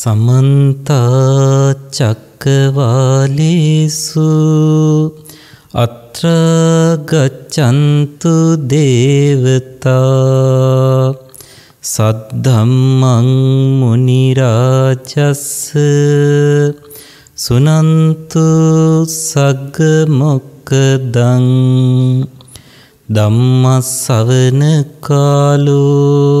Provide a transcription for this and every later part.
සමන්තාචක්කවාලේසු අත්‍රගච්චන්තු දේවතා සද්ධම්මං මුනිරාජස්ස සුනන්තු සග්ග මොක්කදං ධම්මස්සවන කාලෝ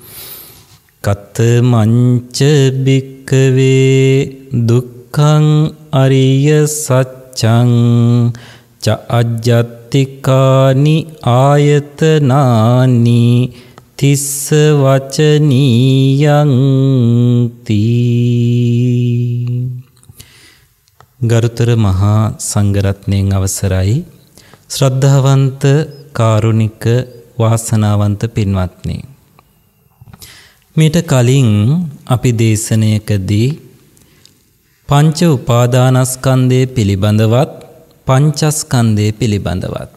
කතමංච භික්කවේ දුක්ඛං අරිය සච්ඡං ච අජ්ජත්තිකානි ආයතනානි තිස්ස වචනීයං ගරුතර මහා සංඝරත්නයෙන් අවසරයි ශ්‍රද්ධාවන්ත කාරුණික වාසනාවන්ත පින්වත්නි මීට කලින් අපි දේශනයකදී පංච උපාදානස්කන්දය පිළිබඳවත් පංචස්කන්දය පිළිබඳවත්.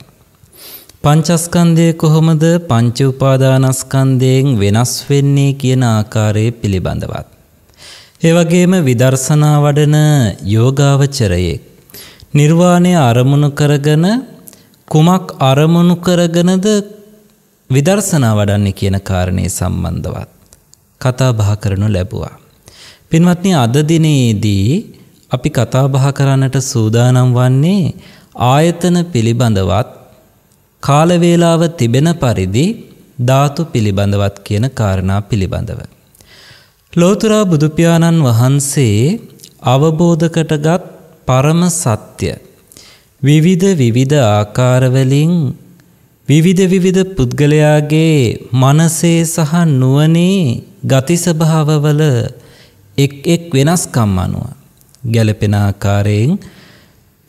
පංචස්කන්දය කොහොමද පංච උපාදානස්කන්දයෙන් වෙනස් වෙන්නේ කියන ආකාරය පිළිබඳවත්. ඒවගේම විදර්ශනා වඩන යෝගාවචරයෙක්. නිර්වාණය අරමුණු කරගන කුමක් අරමුණු කරගනද විදර්ශනා වඩන්නේ කියන කාරණය සම්බන්ධවත්. කතාබහ කරනු ලැබුවා. පින්වත්නි අද දිනයේදී අපි කතාබහ කරන්නට සූදානම් වන්නේ ආයතන පිළිබඳවත් කාලවේලාව තිබෙන පරිදි ධාතු පිළිබඳවත් කියන කාරණා පිළිබඳව. ලෝතුරා බුදුපාණන් වහන්සේ අවබෝධකටගත් පරම සත්‍ය. විවිධ විවිධ ආකාරවලින් විවිධ විවිධ පුද්ගලයාගේ මනසේ සහ නුවනේ ගතිස්භාවවල එක් එක් වෙනස්කම් අනුව ගැලපෙන ආකාරයෙන්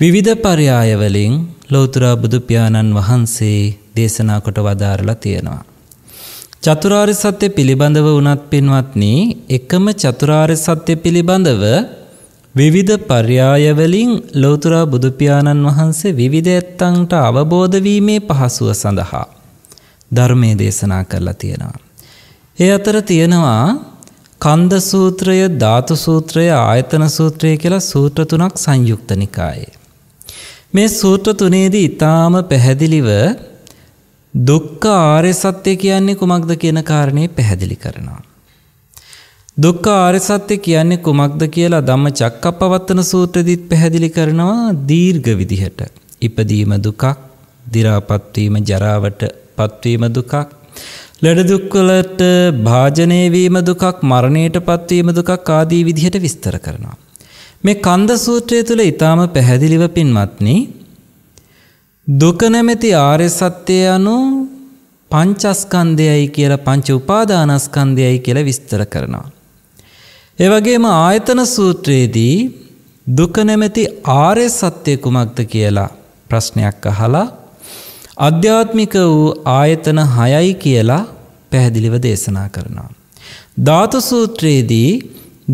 විවිධ පරයායවලින් ලෞතුරා බුදුපාණන් වහන්සේ දේශනා කොට වදාරලා තියෙනවා. චතුරාර්ය සත්‍ය පිළිබඳව වුණත් පින්වත්නි එකම චතුරාර්ය සත්‍ය පිළිබඳව විවිධ පර්යායවලින් ලෝතුරා බුදුපාණන් වහන්සේ විවිධ ඇත්තන්ට අවබෝධවීමේ පහසුව සඳහා ධර්මය දේශනා කරලා තියෙනවා. ඒ අතර තියෙනවා කන්ද සූත්‍රය ධාතු සූත්‍රය ආයතන සූත්‍රය කියලා සූත්‍ර තුනක් සංයුක්ත නිකායේ. මේ සූත්‍ර තුනේදී ඉතාම පැහැදිලිව දුක්ඛ ආර්ය සත්‍ය කියන්නේ කුමක්ද කියන කාරණේ පැහැදිලි කරනවා. දුක්ඛ ආර්ය සත්‍ය කියන්නේ කුමක්ද කියලා ධම්ම චක්කප්පවත්තන සූත්‍රෙදිත් පැහැදිලි කරනවා දීර්ඝ විදිහට. ඉපදීම දුකක්, දි รา පත් වීම ජරාවට පත්වීම දුකක්, ලෙඩ දුක් වලට භාජනය වීම දුකක්, මරණයට පත්වීම දුකක් ආදී විදිහට විස්තර කරනවා. මේ කන්ද සූත්‍රය තුල ඊටාම පැහැදිලිව පින්වත්නි දුක නැමැති ආර්ය සත්‍යය anu පංචස්කන්ධයයි කියලා පංච උපාදානස්කන්ධයයි කියලා විස්තර කරනවා. ඒවගේම ආයතන සූත්‍රයේදී දුක නැමැති ආර්ය සත්‍යය කුමක්ද කියලා ප්‍රශ්නයක් අහලා අධ්‍යාත්මික වූ ආයතන හයයි කියලා පැහැදිලිව දේශනා කරනවා. ධාතු සූත්‍රයේදී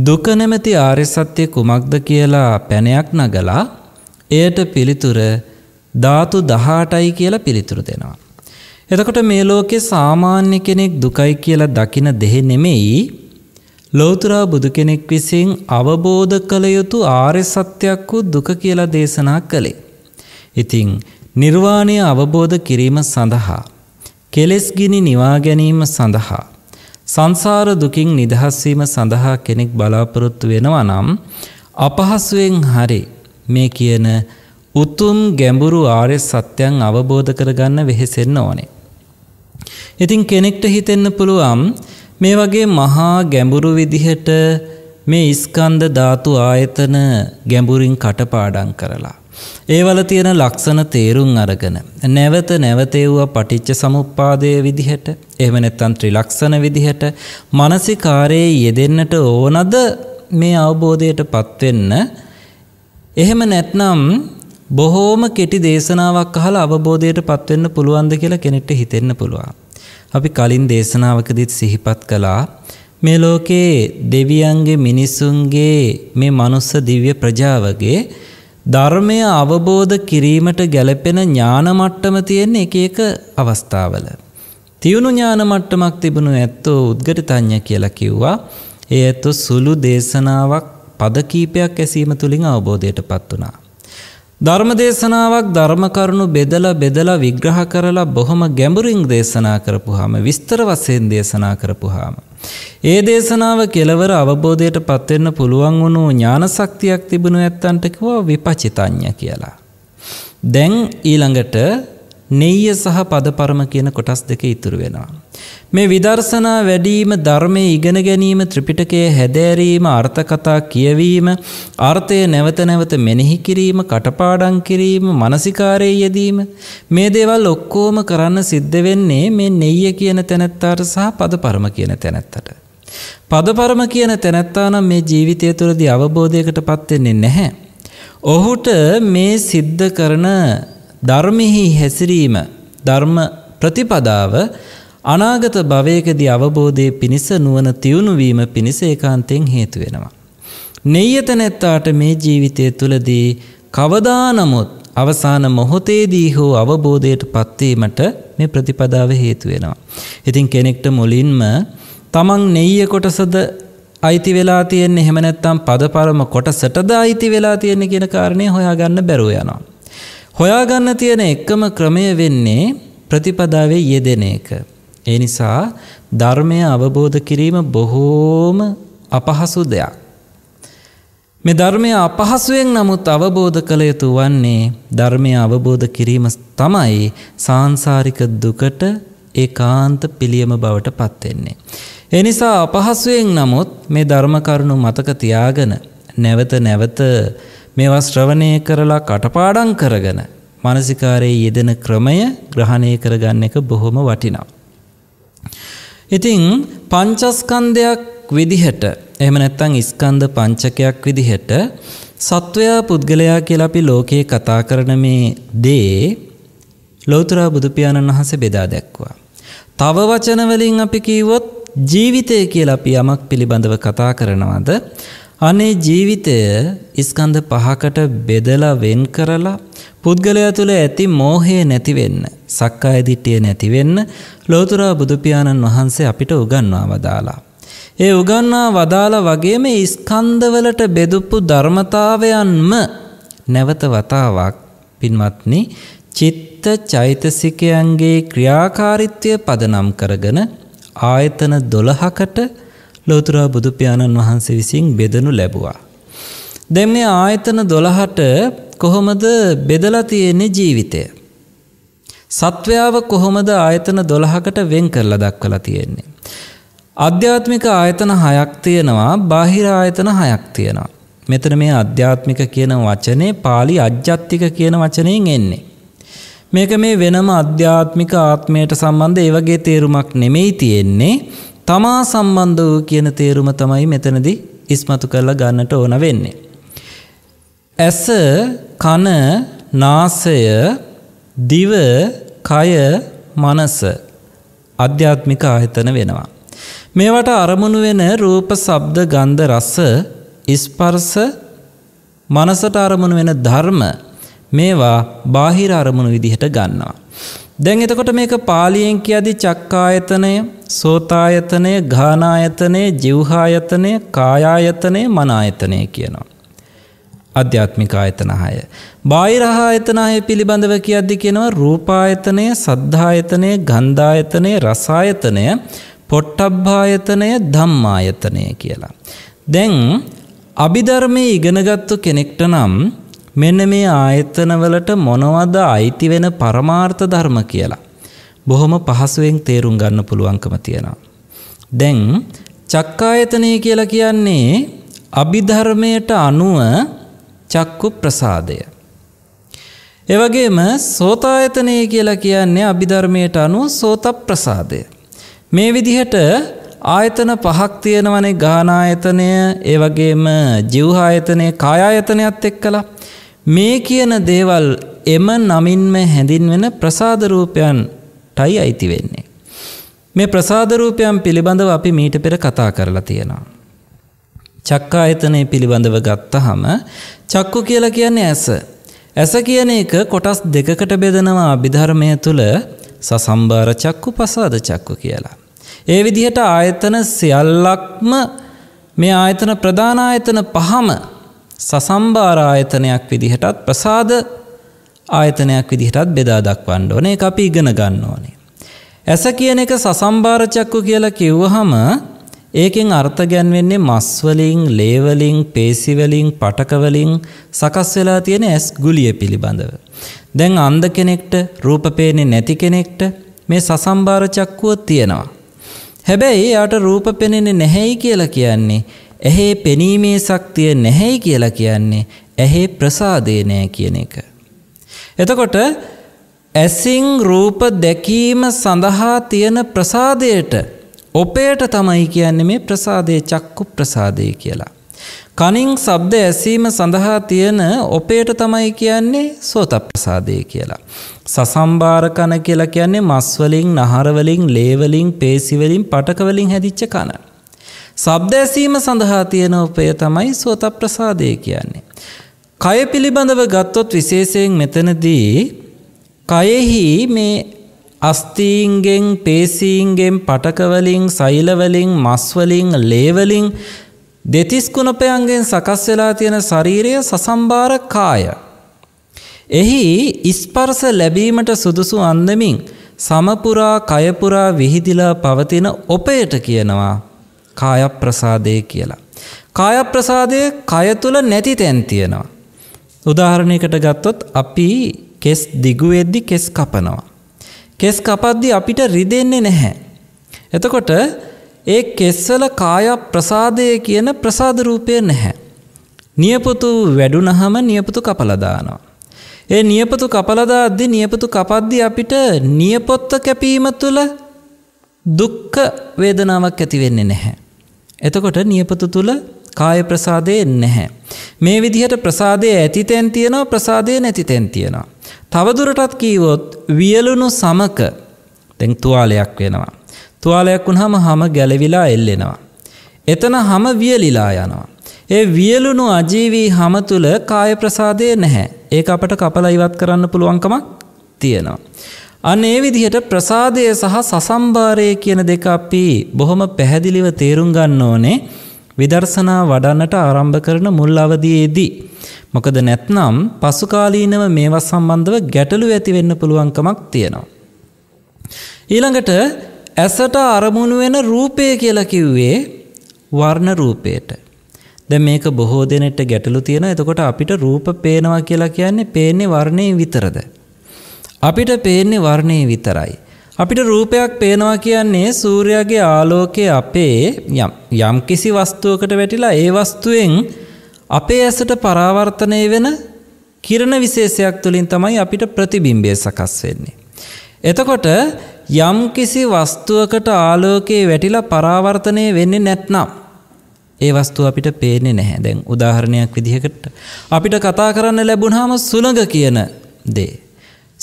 දුක නැමැති ආර්ය සත්‍යය කුමක්ද කියලා පැනයක් නගලා එයට පිළිතුර ධාතු 18යි කියලා පිළිතුරු දෙනවා. එතකොට මේ ලෝකේ සාමාන්‍ය කෙනෙක් දුකයි කියලා දකින දෙහෙ නෙමෙයි ලෝතුරා බුදු කෙනෙක් විසින් අවබෝධ කළ යුතු ආර්ය සත්‍යයක් වූ දුක කියලා දේශනා කළේ. ඉතිං නිර්වාණය අවබෝධ කිරීම සඳහා. කෙලෙස්ගිනි නිවා ගැනීම සඳහා. සංසාර දුකින් නිදහස්වීම සඳහා කෙනෙක් බලාපොරොත්තු වෙනවා නම් අපහසුවෙන් හරි මේ කියන උතුම් ගැඹුරු ආර්ය සත්‍යයන් අවබෝධ කරගන්න වෙහෙසෙන්න ඕනේ. ඉතින් කෙනෙක්ට හිතෙන්න පුළුවන් මේ වගේ මහා ගැඹුරු විදිහට මේ ඉස්කන්ධ ධාතු ආයතන ගැඹුරින් කටපාඩම් කරලා. ඒවල තියෙන ලක්ෂණ තේරුම් අරගෙන නැවත නැවතේව්වා පටිච්ච සමුප්පාදය විදිහට එහෙම නැත්නම් ත්‍රිලක්ෂණ විදිහට මානසිකාරයේ යෙදෙන්නට ඕනද මේ අවබෝධයටපත් වෙන්න එහෙම නැත්නම් බොහෝම කෙටි දේශනාවක් අහලා අවබෝධයටපත් වෙන්න පුළුවන්ද කියලා කෙනෙක්ට හිතෙන්න පුළුවන් අපි කලින් දේශනාවකදීත් සිහිපත් කළා මේ ලෝකේ දෙවියන්ගේ මිනිසුන්ගේ මේ මනුස්ස දිව්‍ය ප්‍රජාවගේ ධර්මය අවබෝධ කිරීමට ගැලපෙන ඥාන මට්ටම තියෙන එක එක අවස්ථාවල තියුණු ඥාන මට්ටමක් තිබුණු ඇත්තෝ උද්ගටතඤ්ඤ කියලා කිව්වා ඒ ඇත්තෝ සුළු දේශනාවක් පද කීපයක් ඇසීම තුලින් අවබෝධයටපත් වුණා ධර්මදේශනාවක් ධර්මකරුණු බෙදලා බෙදලා විග්‍රහ කරලා බොහොම ගැඹුරින් දේශනා කරපුහාම විස්තර වශයෙන් දේශනා කරපුහාම. ඒ දේශනාව කෙලවර අවබෝධයට පත්වෙන්න පුළුවන් වුණු ඥානශක්තියක් තිබුණු ඇත්තන්ට කිව්වා විපචිතඥ කියලා. දැන් ඊළඟට නෙය්‍ය සහ පදපරම කියන කොටස් දෙක ඉතුරු වෙනවා. මේ විදර්ශනා වැඩීම ධර්මය ඉගෙන ගැනීම ත්‍රිපිටකයේ හැදෑරීම අර්ථකතා කියවීම අර්ථය නැවත නැවත මෙනෙහි කිරීම කටපාඩං කිරීම මනසිකාරය යෙදීම මේ දේවල් ඔක්කෝම කරන්න සිද්ධ වෙන්නේ මේ නෙය්‍ය කියන තැනැත්තාට සහ පදපරම කියන තැනැත්තට. පදපරම කියන තැනැත්තා නම් මේ ජීවිතය තුළදී අවබෝධයකට පත්වෙන්නේ නැහැ. ඔහුට මේ සිද්ධ කරන ධර්මෙහි හැසිරීම ධර්ම ප්‍රතිපදාව අනාගත භවයකදී අවබෝධය පිණිස නුවණ තියුණුවීම පිණිස ඒකාන්තයෙන් හේතු වෙනවා. නෙය්‍යත නැත්තාට මේ ජීවිතය තුළදී කවදා නමුත් අවසාන මොහොතේදී හෝ අවබෝධයට පත්වීමට මේ ප්‍රතිපදාව හේතු වෙනවා. ඉතින් කෙනෙක්ට මුලින්ම තමන් නෙය්‍ය කොටසද අයිති වෙලා තියෙන්නේ එහෙම නැත්නම් පදපරම කොටසටද අයිති වෙලා තියෙන්නේ කියන කාරණේ හොයාගන්න බැරුව යනවා. හොයාගන්න තියෙන එකම ක්‍රමය වෙන්නේ ප්‍රතිපදාවේ යෙදෙන එක. ඒ නිසා ධර්මය අවබෝධ කිරීම බොහෝම අපහසු දෙයක්. මේ ධර්මය අපහසුවෙන් නමුත් අවබෝධ කළ යුතු වන්නේ ධර්මය අවබෝධ කිරීම තමයි සාංසාරික දුකට ඒ කාන්ත පිළියම බවට පත්වෙන්නේ. එනිසා අපහසුවෙන් නමුත් මේ ධර්ම කරුණු මතක තියාගෙන නැවත නැවත මේවා ශ්‍රවණය කරලා කටපාඩම් කරගෙන මානසිකාරයේ යෙදෙන ක්‍රමය ග්‍රහණය කරගන්න එක බොහොම වටිනවා. ඉතින් පංචස්කන්ධයක් විදිහට එහෙම නැත්නම් ස්කන්ධ පංචකයක් විදිහට සත්වයා පුද්ගලයා කියලා අපි ලෝකයේ කතා කරන මේ දේ ලෞතර බුදු පියාණන් වහන්සේ බෙදා දැක්වුවා. තව වචන වලින් අපි කිව්වොත් ජීවිතය කියලා අපි යමක් පිළිබඳව කතා කරනවාද අනේ ජීවිතය ඉස්කන්ධ පහකට බෙදලා වෙන් කරලා පුද්ගලයා තුළ ඇති මෝහය නැතිවෙන්න සක්කාය දිට්ටිය නැතිවෙන්න ලෝතුරා බුදුපියාණන් වහන්සේ අපිට උගන්වා වදාලා. ඒ උගන්වා වදාළ වගේම ඉස්කන්ධවලට බෙදුප්පු ධර්මතාවයන්ම නැවත වතාවක් පින්වත්නි චිත්ත චෛතසිකයන්ගේ ක්‍රියාකාරිත්වය පදනම් කරගෙන ආයතන දොළහකට ලෝතුරා බුදුපාණන් වහන්සේ විසින් බෙදනු ලැබවා. දැ මේ ආයතන දොළහට කොහොමද බෙදලා තියෙන්නේ ජීවිතය. සත්වයාව කොහොමද ආයතන දොළහකට වෙන් කරලා දක්වලා තියෙන්නේ. අධ්‍යාත්මික ආයතන හයක් තියෙනවා බාහිර ආයතන හයක් තියෙනවා. මෙතන මේ අධ්‍යාත්මික කියන වචනේ පාලි අජ්ජත්තික කියන වචනයෙන් එන්නේ. මේක මේ වෙනම අධ්‍යාත්මික ආත්මයට සම්බන්ධ ඒවගේ තේරුමක් නෙමෙයි තියෙන්නේ තමා සම්බන්ධ වූ කියන තේරුම තමයි මෙතනදි ඉස්මතු කරලා ගන්නට ඕන වෙන්නේ. ඇස කන නාසය දිව කය මනස අධ්‍යාත්මික ආයතන වෙනවා. මේවට අරමුණු වෙන රූප සබ්ද ගන්ධ රස ස්පර්ශ මනසට අරමුණු වෙන ධර්ම මේවා බාහිර අරමුණු විදිහට ගන්නවා. දැන් එතකොට මේක පාලියෙන් කියදි චක්කායතනය සෝතායතනය ගානායතනය ජිව්හායතනය කායායතනය මනායතනය කියනවා. අධ්‍යාත්මිකායතන හය. බාහිරහායතනය පිළිබඳව කියද්දි කියනවා රූපායතනය සද්ධායතනය ගන්ධායතනය රසායතනය පොට්ටබ්භායතනය ධම්මායතනය කියලා. දැන් අභිධර්මය ඉගෙනගත්තු කෙනෙක්ට නම් මෙන්න මේ ආයතනවලට මොනවද අයිති වෙන පරමාර්ථ ධර්ම කියලා. බොහොම පහසුවෙන් තේරුම් ගන්න පුළුවන්කම තියෙනවා. දැන් චක්කායතනය කියලා කියන්නේ අභිධර්මයට අනුව චක්කු ප්‍රසාදය. එවගේම සෝතායතනය කියලා කියන්නේ අභිධර්මයට අනුව සෝත ප්‍රසාදය. මේ විදිහට ආයතන පහක් තියෙනවනේ ගානායතනය ඒ වගේම ජිව්හායතනය කායායතනයත් එක්කලා මේ කියන දේවල් එම නමින්ම හැඳින්වෙන ප්‍රසාද රූපයන් ටයි අයිති වෙන්නේ. මේ ප්‍රසාධරූපයන් පිළිබඳව අපි මීට පෙර කතා කරලා තියෙනවා. චක්කායතනය පිළිබඳව ගත්තහම චක්කු කියලා කියන්නේ ඇස. ඇස කියන එක කොටස් දෙකකට බෙදනවා අභිධර්මය තුළ සසම්බාර චක්කු පසාද චක්කු කියලා. ඒ විදිහට ආයතන සියල්ලක්ම මේ ආයතන ප්‍රධාන ආයතන පහම සසම්බාර ආයතනයක් විදිහටත් ප්‍රසාද ආයතනයක් විදිහටත් බෙදා දක්වන්න ඕනේ අපි ඉගෙන ගන්න ඕනේ. ඇස කියන එක සසම්භාරචක්කු කියලා කිව්වහම ඒකෙන් අර්ථ ගැන්වෙන්නේ මස්වලින්, ලේවලින්, පේසිවලින්, පටකවලින් සකස් වෙලා තියෙන ඇස් ගුලිය පිළිබඳව. දැන් අන්ධ කෙනෙක්ට රූප පේන්නේ නැති කෙනෙක්ට මේ සසම්භාර චක්කුව තියෙනවා. හැබැයි එයාට රූප පෙනෙන්නේ නැහැයි කියලා කියන්නේ ඇහි පෙනීමේ ශක්තිය නැහැයි කියලා කියන්නේ ඇහි ප්‍රසාදේ නෑ කියන එක. එතකොට ඇසිං රූප දැකීම සඳහා තියෙන ප්‍රසාදයට ඔපේට තමයි කියන්නේ මේ ප්‍රසාදය චක්කු ප්‍රසාදය කියලා. කනින් සබ්ද ඇසීම සඳහා තියෙන ඔපේට තමයි කියන්නේ සෝත ප්‍රසාදය කියලා. සසම්භාර කන කියලා කියන්නේ මස්වලින් නහරවලින් ලේවලින් පේසිවලින් පටකවලින් හැදිච්ච කන. සබ්ද ඇසීම සඳහා තියෙන උපය තමයි සෝත ප්‍රසාදය කියන්නේ. කය පිළිබඳව ගත්තොත් විශේෂයෙන් මෙතනදී කයෙහි මේ අස්තීන්ගෙන් පේසීන්ගෙන් පටකවලින් සෛලවලින් මස්වලින් ලේවලින් දෙතිස් කුණපයන්ගෙන් සකස් වෙලා තියෙන ශරීරය සසම්බාර කාය. එහි ඉස්පර්ස ලැබීමට සුදුසු අන්දමින් සමපුරා කයපුරා විහිදිලා පවතින ඔපයට කියනවා කායප්‍රසාදය කියලා. කායප්‍රසාදය කය තුළ නැති තැන් තියෙනවා. උදාහරණයකට ගත්තොත් අපි කෙස් දිගුවෙද්දි කෙස් කපනවා. කෙස් කපද්දි අපිට රිදෙන්නේ නැහැ. එතකොට ඒ කෙස්වල කාය ප්‍රසාදය කියන ප්‍රසාද රූපය නැහැ. නියපොතු වැඩුණහම නියපොතු කපලදානවා. ඒ නියපොතු කපලදාද්දි නියපොතු කපද්දි අපිට නියපොත්ත කැපීම තුළ දුක්ඛ වේදනාවක් ඇති වෙන්නේ නැහැ. එතකොට නියපොතු තුළ කාය ප්‍රසාදය නැහැ. මේ විදිහට ප්‍රසාදය ඇති තැන් තියෙනවා ප්‍රසාදය නැති තැන් තියෙනවා. තවදුරටත් කීවොත් වියලුණු සමක තැන් තුවාලයක් වෙනවා. තුවාලයක් වුණහම හම ගැලවිලා එල්ලෙනවා. එතන හම වියලිලා යනවා. ඒ වියලුණු අජීවී හම තුළ කාය ප්‍රසාදය නැහැ. ඒක අපට කපලා ඉවත් කරන්න පුළුවන්කමක් තියෙනවා. අන්න ඒ විදිහට ප්‍රසාදය සහ සසම්භාරය කියන දෙක අපි බොහොම පැහැදිලිව තේරුම් ගන්න ඕනේ. විදර්ශනා වඩන්නට ආරම්භ කරන මුල් අවධියේදී. මොකද නැත්නම් පසුකාලීනව මේවා සම්බන්ධව ගැටලු ඇති වෙන්න පුළුවන්කමක් තියෙනවා. ඊළඟට ඇසට අරමුණු වෙන රූපය කියලා කිව්වේ වර්ණ රූපයට. දැන් මේක බොහෝ දෙනෙට ගැටලු තියෙන. එතකොට අපිට රූප පේනවා කියලා කියන්නේ පේන්නේ වර්ණයෙන් විතරද? අපිට පේන්නේ වර්ණයෙන් විතරයි. අපිට රූපයක් පේනවා කියන්නේ සූර්යාගේ ආලෝකය අපේ යම් කිසි වස්තුවකට වැටිලා ඒ වස්තුවෙන් අපේ ඇසට පරාවර්තනය වෙන කිරණ විශේෂයක් තුළින් තමයි අපිට ප්‍රතිබිම්බය සකස් වෙන්නේ. එතකොට යම් කිසි වස්තුවකට ආලෝකයේ වැටිලා පරාවර්තනය වෙන්නේ නැත්නම් ඒ වස්තුව අපිට පේන්නේ නැහැ. දැන් උදාහරණයක් විදිහකට අපිට කතා කරන්න ලැබුණාම සුළඟ කියන දේ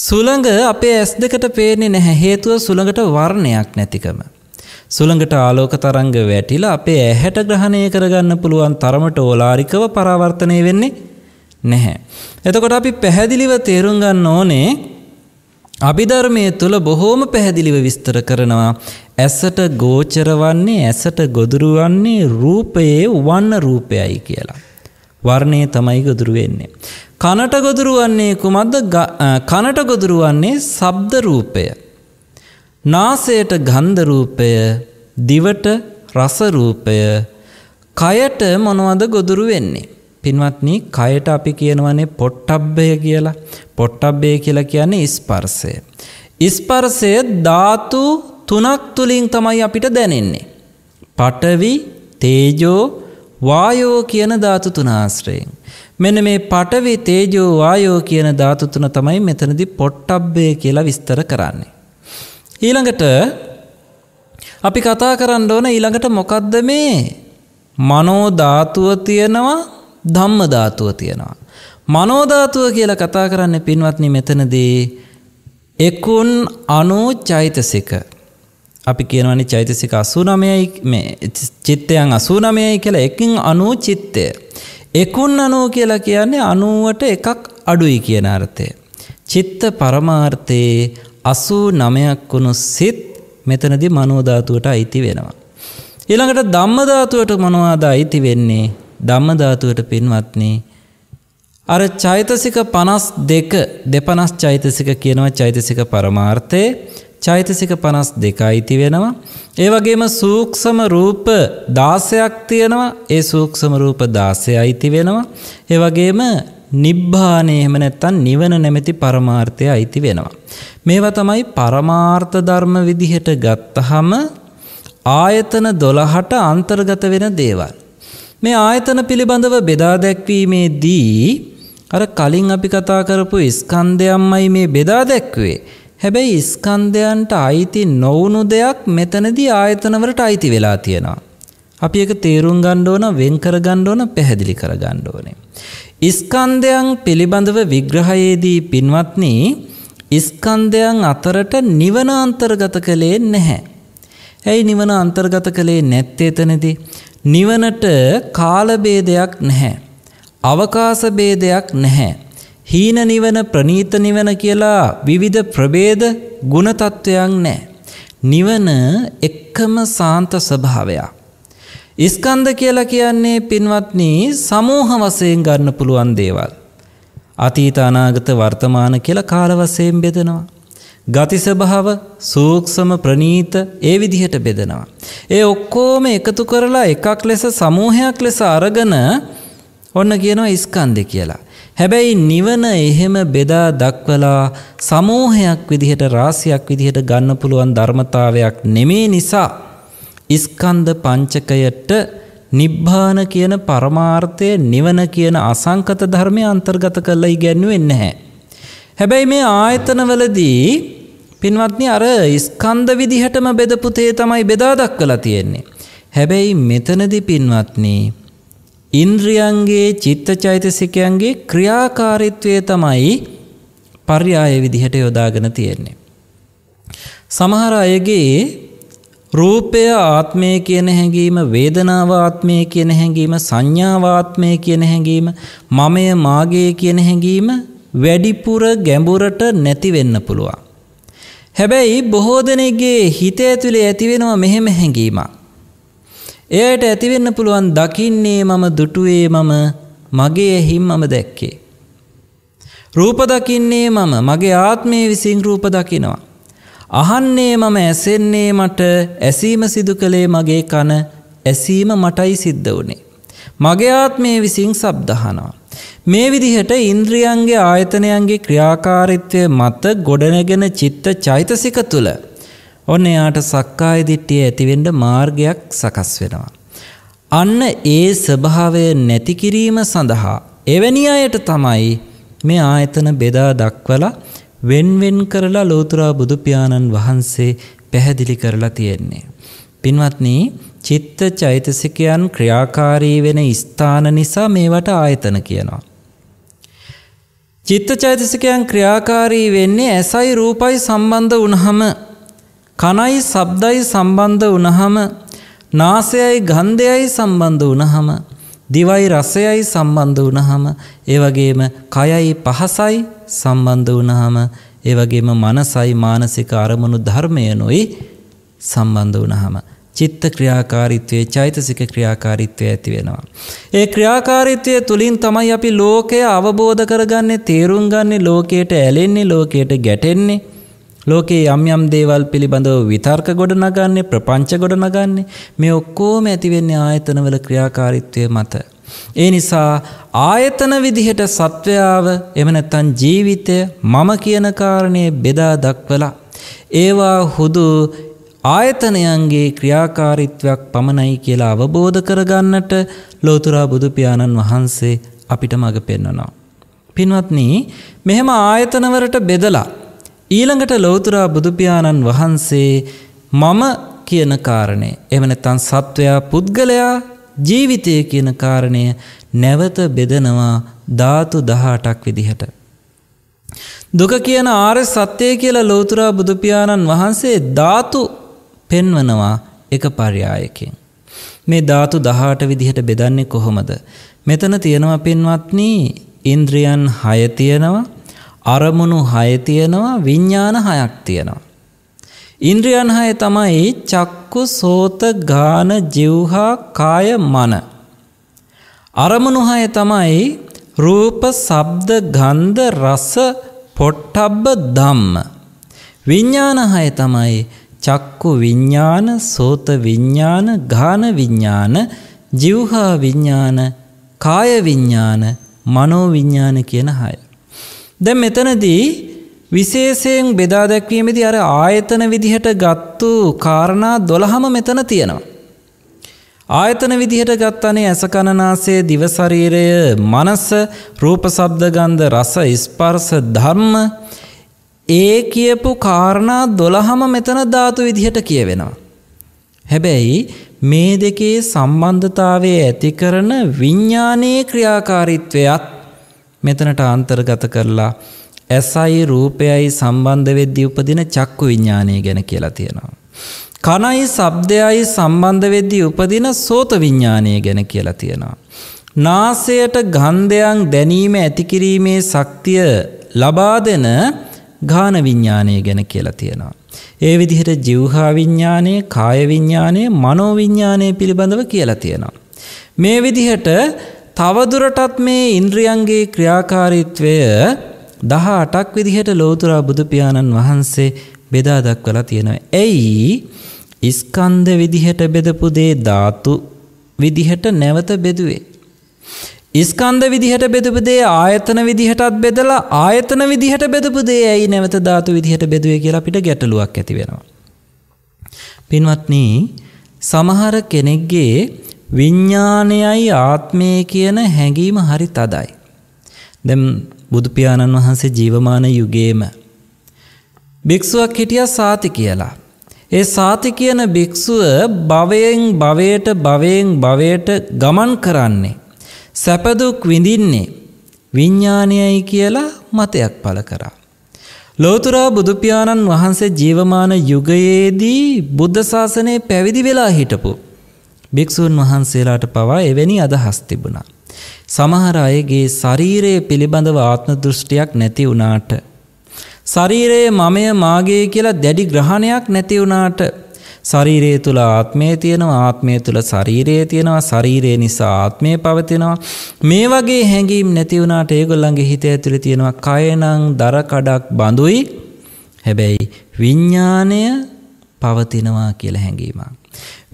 සුළඟ අපේ ඇස් දෙකට පේන්නේ නැහැ හේතුව සුළඟට වර්ණයක් නැතිකම. සුළඟට ආලෝක තරංග වැටිලා අපේ ඇහැට ග්‍රහණය කරගන්න පුළුවන් තරමට ඕලාරිකව පරාවර්තනය වෙන්නේ නැහැ. එතකොට අපි පැහැදිලිව තේරුම් ගන්න ඕනේ අභිධර්මයේ තුල බොහෝම පැහැදිලිව විස්තර කරනවා ඇසට ගෝචර වන්නේ ඇසට ගොදුරු වන්නේ රූපයේ වන්න රූපයයි කියලා. වර්ණය තමයි ගොදුරු වෙන්නේ. කනට ගොදුරු වන්නේ කුමක්ද? කනට ගොදුරු වන්නේ ශබ්ද රූපය. නාසයට ගන්ධ රූපය, දිවට රස රූපය, කයට මොනවද ගොදුරු වෙන්නේ? පින්වත්නි, කයට අපි කියනවානේ පොට්ටබ්බය කියලා. පොට්ටබ්බය කියලා කියන්නේ ස්පර්ශය. ස්පර්ශය ධාතු තුනක් තුලින් තමයි අපිට දැනෙන්නේ. පඨවි, තේජෝ, වායෝ කියන ධාතු තුන ආශ්‍රයෙන්. මෙන්න මේ පටවි තේජෝ වායෝ කියන ධාතු තුන තමයි මෙතනදි පොට්ටබ්බේ කියලා විස්තර කරන්නේ. ඊළඟට අපි කතා කරන්න ඕන ඊළඟට මොකද්ද මේ? මනෝ ධාතුව තියෙනවා ධම්ම ධාතුව තියෙනවා. මනෝ ධාතුව කියලා කතා කරන්නේ පින්වත්නි මෙතනදී එකුන් අනු චෛතසික අපි කියනවනි චෛතසික අසුනමයයි මේ චිත්තයන් අසුනමයයි කියලා එකින් අනූ චිත්තය. එකුන් අනූ කියලා කියන්නේ අනුවට එකක් අඩුයි කියන අර්ථය. චිත්ත පරමාර්ථයේ අසූ නමයක් වුණු සිත් මෙතනදි මනෝධාතුවට අයිති වෙනවා. ඊළඟට ධම්මධාතුවට මොනවාද අයිති වෙන්නේ ධම්මධාතුවට පින්වත්න්නේ අර චෛතසික පනස් දෙක දෙපනස් චෛතසික කියනවා චෛතසික පරමාර්ථය චෛතසික පනස් දෙකයි තිවෙනවා. ඒ වගේම සූක්ෂම රූප දාසයක් තියෙනවා ඒ සූක්ෂම රූප දාසය අයිති වෙනවා. ඒ වගේම නිබ්භානය එහෙම නැත්තන් නිවන නැමැති පරමාර්ථය අයිති වෙනවා. මේවා තමයි පරමාර්ථ ධර්ම විදිහට ගත්තහම ආයතන දොළහට අන්තර්ගත වෙන දේවල්. මේ ආයතන පිළිබඳව බෙදා දැක්වීමේදී අර කලින් අපි කතා කරපු ස්කන්ධයම්මයි මේ බෙදා දැක්වේ. හැබැයි ස්කන්ධයන්ට අයිති නොවුණු දෙයක් මෙතනදී ආයතනවලට අයිති වෙලා තියෙනවා. අපි එක තේරුම් ගන්න ඕන වෙන් කර ගන්න ඕන පැහැදිලි කර ගන්න ඕනේ. ස්කන්ධයන් පිළිබඳව විග්‍රහයේදී පින්වත්නි ස්කන්ධයන් අතරට නිවන අන්තර්ගත කළේ නැහැ. ඇයි නිවන අන්තර්ගත කළේ නැත්තේ එතනදී? නිවනට කාල බේදයක් නැහැ. අවකාශ බේදයක් නැහැ. හීන නිවන ප්‍රනීත නිවන කියලා විවිධ ප්‍රභේද ගුණතත්ත්වයක් නෑ. නිවන එක්කම සාන්ත ස්වභාවයක්. ඉස්කන්ධ කියලා කියන්නේ පින්වත්නි සමූහ වශයෙන් ගන්න පුළුවන් දේවල්. අතීත අනාගත වර්තමාන කියලා කාල වශයෙන් බෙදෙනවා. ගති ස්වභාව සූක්ෂම ප්‍රනීත ඒ විදිහට බෙදෙනවා. ඒ ඔක්කොම එකතු කරලා එකක් ලෙස සමූහයක් ලෙස අරගෙන ඔන්න කියනවා ස්කන්ධය කියලා. හැබැයි නිවන එහෙම බෙදා දක්වලා සමූහයක් විදිහට රාසියක් විදිහට ගන්න පුළුවන් ධර්මතාවයක් නෙමේ නිසා ඉස්කන්ධ පංචකයට නිබ්බාන කියන පරමාර්ථය නිවන කියන අසංකත ධර්මය අන්තර්ගත කරලා ඉගැන්වෙන්නේ නැහැ. හැබැයි මේ ආයතනවලදී පින්වත්නි අර ස්කන්ධ විදිහටම බෙදපු තේ තමයි බෙදා දක්වලා තියෙන්නේ. හැබැයි මෙතනදී පින්වත්නි ඉන්ද්‍රියන්ගේ චිත්තචෛතසිකයන්ගේ ක්‍රියාකාරීත්වය තමයි පර්යාය විදිහට යොදාගෙන තියෙන්නේ. සමහර අයගේ රූපය ආත්මය කියන හැඟීම වේදනාව ආත්මය කියන හැඟීම සංඥාවාත්මය කියන හැඟීම මමය මාගේ කියන හැඟීම වැඩිපුර ගැඹුරට නැති වෙන්න පුළුවන්. හැබැයි බොහෝ දෙනෙක්ගේ හිතේ ඇතුලේ ඇතිවෙනවා මෙහෙම හැඟීමක්. එයට ඇතිවෙන්න පුළුවන් දකින්නේ මම දුටුවේ මම මගේ ඇහිම් මම දැක්කේ. රූප දකින්නේ මම මගේ ආත්මය විසින් රූප දකිනවා. අහන්නේ මම ඇසෙන්නේ මට ඇසීම සිදු කළේ මගේ කන ඇසීම මටයි සිද්ධ වුණේ. මගේ ආත්මය විසින් සබ්දහනවා. මේ විදිහට ඉන්ද්‍රියන්ගේ ආයතනයන්ගේ ක්‍රියාකාරිත්වය මත ගොඩනගෙන චිත්ත චෛතසික තුළ ඔන්න එයාට සක්කාය දිට්ඨිය ඇතිවෙන්න මාර්ගයක් සකස් වෙනවා. අන්න ඒ ස්වභාවය නැති කිරීම සඳහා එවැනි අයට තමයි මේ ආයතන බෙදා දක්වලා වෙන්වෙන් කරලා ලෝතුරා බුදු පියාණන් වහන්සේ පැහැදිලි කරලා තියෙන්නේ. පින්වත්නි, චිත්ත චෛතසිකයන් ක්‍රියාකාරී වෙන ස්ථාන නිසා මේවට ආයතන කියනවා. චිත්ත චෛතසිකයන් ක්‍රියාකාරී වෙන්නේ ඇසයි රූපයි සම්බන්ධ වුණහම කනයි ශබ්දයි සම්බන්ධ වුණහම නාසයයි ගන්ධයයි සම්බන්ධ වුණහම දිවයි රසයයි සම්බන්ධ වුණහම ඒ වගේම කයයි පහසයි සම්බන්ධ වුණහම ඒ වගේම මනසයි මානසික අරමුණු ධර්මයනොයි සම්බන්ධ වුණහම චිත්ත ක්‍රියාකාරීත්වයේ චෛතසික ක්‍රියාකාරීත්වය ඇති වෙනවා. ඒ ක්‍රියාකාරීත්වය තුළින් තමයි අපි ලෝකය අවබෝධ කරගන්නේ තේරුම් ගන්නේ ලෝකයට ඇලෙන්නේ ලෝකයට ගැටෙන්නේ ලෝකේ යම් යම් දේවල් පිළිබඳව විතර්ක ගොඩනගන්නේ ප්‍රපංච ගොඩනගන්නේ මේ ඔක්කොම ඇතිවෙන්නේ ආයතනවල ක්‍රියාකාරීත්වය මත. ඒ නිසා ආයතන විදිහට සත්වයාව එම නැත්තන් ජීවිතය මම කියන කාරණය බෙදා දක්වලා. ඒවා හුදු ආයතනයන්ගේ ක්‍රියාකාරීත්වයක් පමණයි කියලා අවබෝධ කරගන්නට ලෝතුරා බුදුපාණන් වහන්සේ අපිට මඟ පෙන්වනවා. පින්වත්නි මෙහෙම ආයතනවලට බෙදලා ඊළඟට ලෝතුරා බුදුපියාණන් වහන්සේ මම කියන කාරණය එමනැත්තන් සත්වයා පුද්ගලයා ජීවිතය කියන කාරණය නැවත බෙදනවා ධාතු දහටක් විදිහට. දුක කියන ආර් සත්‍යය කියලා ලෝතුරා බුදුපියාණන් වහන්සේ ධාතු පෙන්වනවා එක පර්යායකින්. මේ ධාතු දහට විදිහට බෙදන්නේ කොහොමද. මෙතන තියෙනවා පින්වත්නී ඉන්ද්‍රියන් හය තියෙනවා අරමුණු හය තියෙනවා විඤ්ඤාණ හයක් තියෙනවා. ඉන්ද්‍රියන් හය තමයි චක්කු සෝත ගාන ජීවහා කාය මන. අරමුණු හය තමයි රූප ශබ්ද ගන්ධ රස පොට්ටබ්බ ධම්ම. විඤ්ඤාණ හය තමයි චක්කු විඤ්ඤාණ සෝත විඤ්ඤාණ ගාන විඤ්ඤාණ ජීවහා විඤ්ඤාණ කාය විඤ්ඤාණ මනෝ විඤ්ඤාණ කියන හය. දැ මෙතනදී විශේෂයෙන් බෙදා දැක්වීමදි අර ආයතන විදිහට ගත්තු කාරණා දොළහම මෙතන තියෙනවා. ආයතන විදිහට ගත්තනේ ඇසකණනාසේ දිවශරීරය මනස රූපසබ්දගන්ධ රස ඉස්පර්ස ධර්ම ඒ කියපු කාරණා දොළහම මෙතන ධාතු විදිහට කියවෙනවා. හැබැයි මේ දෙකේ සම්බන්ධතාවේ ඇති කරන විඤ්ඥානයේ ක්‍රියාකාරිත්වයත් මෙතනට අන්තර්ගත කරලා ඇසයි රූපයයි සම්බන්ධ වෙද්දී උපදින චක්කු විඥානය ගැන කියලා තියෙනවා. කනයි ශබ්දයයි සම්බන්ධ වෙද්දී උපදින සෝත විඥානය ගැන කියලා තියෙනවා. නාසයට ගන්ධයන් දැනීම ඇති කිරීමේ ශක්තිය ලබා දෙන ගාන විඥානය ගැන කියලා තියෙනවා. ඒ විදිහට ජීවහා විඥානය, කාය විඥානය, මනෝ විඥානය පිළිබඳව කියලා තියෙනවා. මේ විදිහට තවදුරටත් මේ ඉන්ද්‍රියන්ගේ ක්‍රියාකාරීත්වය දහ අටක් විදිහට ලෝතුරා බුදුපියාණන් වහන්සේ බෙදා දක්වලා තියෙනවා. ඇයි ස්කන්ධ විදිහට බෙදපු දේ ධාතු විදිහට නැවත බෙදුවේ. ස්කන්ධ විදිහට බෙදපු දේ ආයතන විදිහටත් බෙදලා ආයතන විදිහට බෙදපු දේ ඇයි නැවත ධාතු විදිහට බෙදුවේ කියලා අපිට ගැටලුවක් ඇති වෙනවා. පින්වත්නි සමහර කෙනෙක්ගේ විඤ්ඥානයයි ආත්මය කියන හැඟීම හරි තදයි. දැම් බුදුපාණන් වහන්සේ ජීවමාන යුගේම. භික්‍ෂුවක් හිටිය සාති කියලා. ඒ සාති කියන භික්‍ෂුව භවයෙන් භවයට භවයෙන් භවයට ගමන් කරන්නේ. සැපදුක් විඳින්නේ විඤ්ඥානයයි කියලා මතයක් පල කරා. ලෝතුරා බුදුපාණන් වහන්සේ ජීවමාන යුගයේදී බුද්ධ ශාසනය පැවිදි වෙලා හිටපු. භික්‍ෂූන් වහන්සේලාට පවා එවැනි අදහස් තිබුණා. සමහර අයගේ ශරීරය පිළිබඳව ආත්ම දෘෂ්ටියක් නැති වුණාට. ශරීරයේ මමය මාගේ කියලා දැඩි ග්‍රහණයක් නැති වුණාට ශරීරය තුළ ආත්මය තියෙනවා ආත්මය තුළ ශරීරයේ තියෙනවා ශරීරය නිසා ආත්මය පවතිනවා මේ වගේ හැඟීම් නැති වුණාට ඒගොල්ලන්ගේ හිත ඇතුළේ තියෙනවා කයනං දරකඩක් බඳුයි හැබැයි විඥාණය පවතිනවා කියලා හැඟීමක්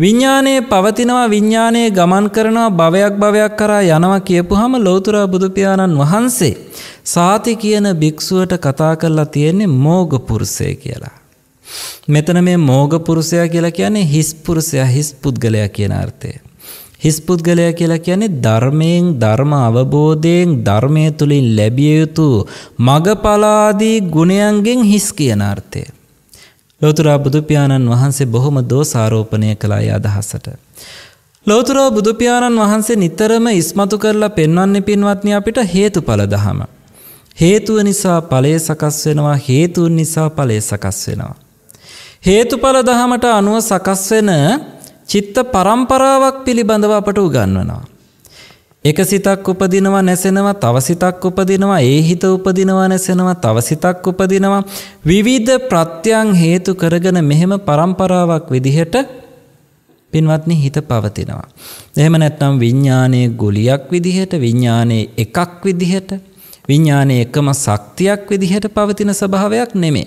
විඤ්ඥානයේ පවතිනවා විඤ්ඥානයේ ගමන් කරනවා භවයක් භවයක් කරා යනවා කියපු හම ලෝතුරා බුදුපාණන් වහන්සේ. සාති කියන භික්‍ෂුවට කතා කරලා තියෙන්නේ මෝගපුරුසය කියලා. මෙතන මේ මෝගපුරුසය කියලා කියන්නේ හිස්පුරුසය හිස් පුද්ගලයා කියන අර්ථය. හිස්පුද්ගලය කියලා කියන්නේ ධර්මයෙන් ධර්ම අවබෝධයෙන් ධර්මය තුළින් ලැබිය යුතු මගපලාදී ගුණයන්ගෙන් හිස් කියන අර්ථය. ලෝතුරා බුදුපාණන් වහන්සේ බොහොම දෝසාරෝපණය කළා ඒ අදහසට. ලෝතුරා බුදුපාණන් වහන්සේ නිතරම ඉස්මතු කරලා පෙන්වන්නේ පින්වත්නි අපිට හේතුඵල දහම. හේතුව නිසා ඵලය සකස් වෙනවා හේතුන් නිසා ඵලය සකස් වෙනවා. හේතුඵල දහමට අනුව සකස් වෙන චිත්ත පරම්පරාවක් පිළිබඳව අපට උගන්වනවා. එක සිතක් උපදිනවා නැසෙනවා තවසිතක් උපදිනවා ඒ හිත උපදිනවා නැසෙනවා තවසිතක් උපදිනවා විවිධ ප්‍රත්‍යයන් හේතු කරගෙන මෙහෙම පරම්පරාවක් විදිහට පින්වත්නි හිත පවතිනවා. එහෙම නැත්නම් විඥානයේ ගුලියක් විදිහට විඥානයේ එකක් විදිහට විඥානයේ එකම ශක්තියක් විදිහට පවතින ස්වභාවයක් නෙමේ.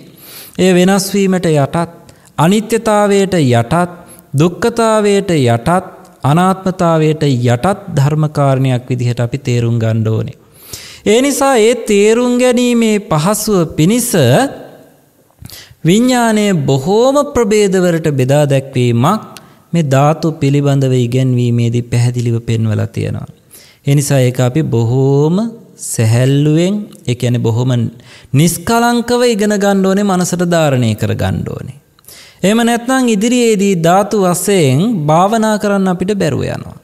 ඒ වෙනස් වීමට යටත් අනිත්‍යතාවයට යටත් දුක්ඛතාවයට යටත් අනාත්මතාවයට යටත් ධර්මකාරණයක් විදිහට අපි තේරුම් ගණ්ඩ ඕනේ. ඒ නිසා ඒ තේරුම් ගැනීමේ පහසුව පිණිස විඤ්ඥානය බොහෝම ප්‍රබේදවලට බෙදා දැක්වීමක් මේ ධාතු පිළිබඳව ඉගැන්වීමේදී පැහැදිලිව පෙන්වලා තියෙනවා. එනිසා ඒක අපි බොහෝම සැහැල්ලුවෙන් එකැන බොහොම නිස්කලංකව ඉගෙන ගණ්ඩෝනේ මනසට ධාරණය කර ගණ්ඩෝනේ. එහෙම නැත්නම් ඉදිරියේදී ධාතු වශයෙන් භාවනා කරන්න අපිට බැරුව යනවා.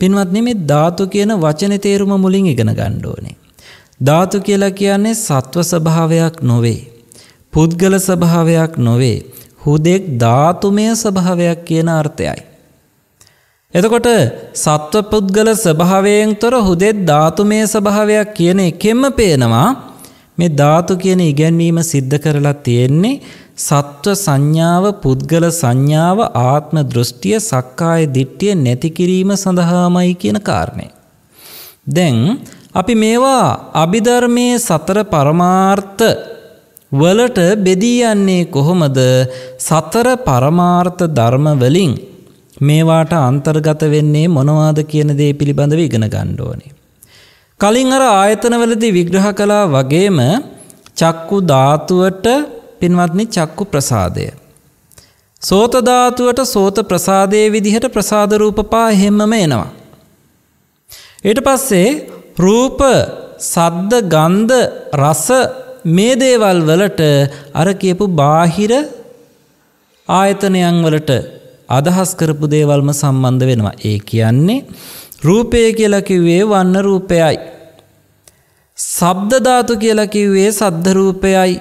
පින්වත්නි මේ ධාතු කියන වචනේ තේරුම මුලින් ඉගෙන ගන්න ඕනේ. ධාතු කියලා කියන්නේ සත්ව ස්වභාවයක් නොවේ. පුද්ගල ස්වභාවයක් නොවේ. හුදෙක් ධාතුමය ස්වභාවයක් කියන අර්ථයයි. එතකොට සත්ව පුද්ගල ස්වභාවයෙන් තොර හුදෙක් ධාතුමය ස්වභාවයක් කියන එකෙන්ම පේනවා මේ ධාතු කියන ඉගැන්වීම සිද්ධ කරලා තියෙන්නේ සත්ව සංඥාව පුද්ගල සංඥාව ආත්ම දෘෂ්ටිය සක්කාය දිට්ඨිය නැති කිරීම සඳහාමයි කියන කාරණේ. දැන් අපි මේවා අභිධර්මයේ සතර පරමාර්ථ වලට බෙදී යන්නේ කොහොමද? සතර පරමාර්ථ ධර්ම වලින් මේවාට අන්තර්ගත වෙන්නේ මොනවාද කියන දේ පිළිබඳව ඉගෙන ගන්න ඕනේ. කලින් අර ආයතනවලදී විග්‍රහ කළා වගේම චක්කු ධාතුවට පින්වත්නි චක්කු ප්‍රසාදය. සෝත ධාතුවට සෝත ප්‍රසාදයේ විදිහට ප්‍රසාද රූප පහ හැමම එනවා. ඊට පස්සේ රූප, සද්ද, ගන්ධ, රස මේ දේවල් වලට අර කියපු බාහිර ආයතනයන් වලට අදහස් කරපු දේවල්ම සම්බන්ධ වෙනවා. ඒ කියන්නේ රූපය කියලකිවේ වන්න රූපයයි. සබ්දධාතු කියලකිවේ සද්ධරූපයයි.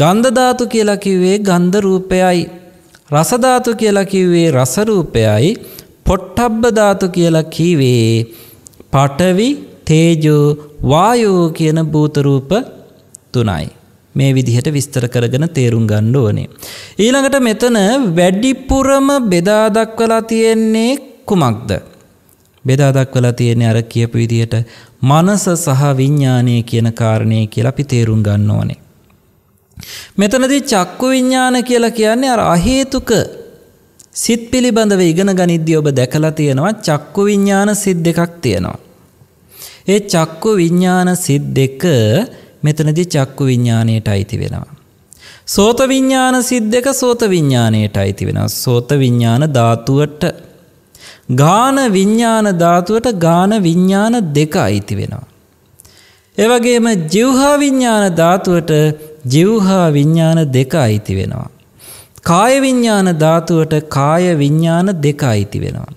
ගන්ධධාතු කියලකිවේ ගන්ධරූපයයි. රසධාතු කියලකිවේ රසරූපයයි පොට්ටබ්බධාතු කියලකිවේ පටවි තේජෝ වායෝ කියන භූතරූප තුනයි. මේ විදිහට විස්තර කරගෙන තේරුම් ගණ්ඩ ඕනේ. ඊළඟට මෙතන වැඩිපුරම බෙදාදක්වලා තියෙන්නේ කුමක්ද. බෙදා දක්වලා තියෙන්නේ අර කියපු විදිහට මනස සහ විඥානය කියන කාරණේ කියලා අපි තේරුම් ගන්න ඕනේ. මෙතනදී චක්කු විඥාන කියලා කියන්නේ අර අහේතුක සිත් පිළිබඳව ඉගෙන ගනිද්දී ඔබ දැකලා තියෙනවා චක්කු විඥාන සිත් දෙකක් තියෙනවා. ඒ චක්කු විඥාන සිත් දෙක මෙතනදී චක්කු විඥාණයට අයිති වෙනවා. සෝත විඥාන සිත් දෙක සෝත විඥාණයට අයිති වෙනවා. සෝත විඥාන ධාතුවට ගාන විඤ්ඥාන ධාතුවට ගාන විඤ්ඥාන දෙක අයිති වෙනවා. එවගේම ජිව්හා විඤ්ඥාන ධාතුවට ජිව්හා විඤ්ඥාන දෙක අයිති වෙනවා. කාය විඤ්ඥාන ධාතුවට කාය විඤ්ඥාන දෙක අයිති වෙනවා.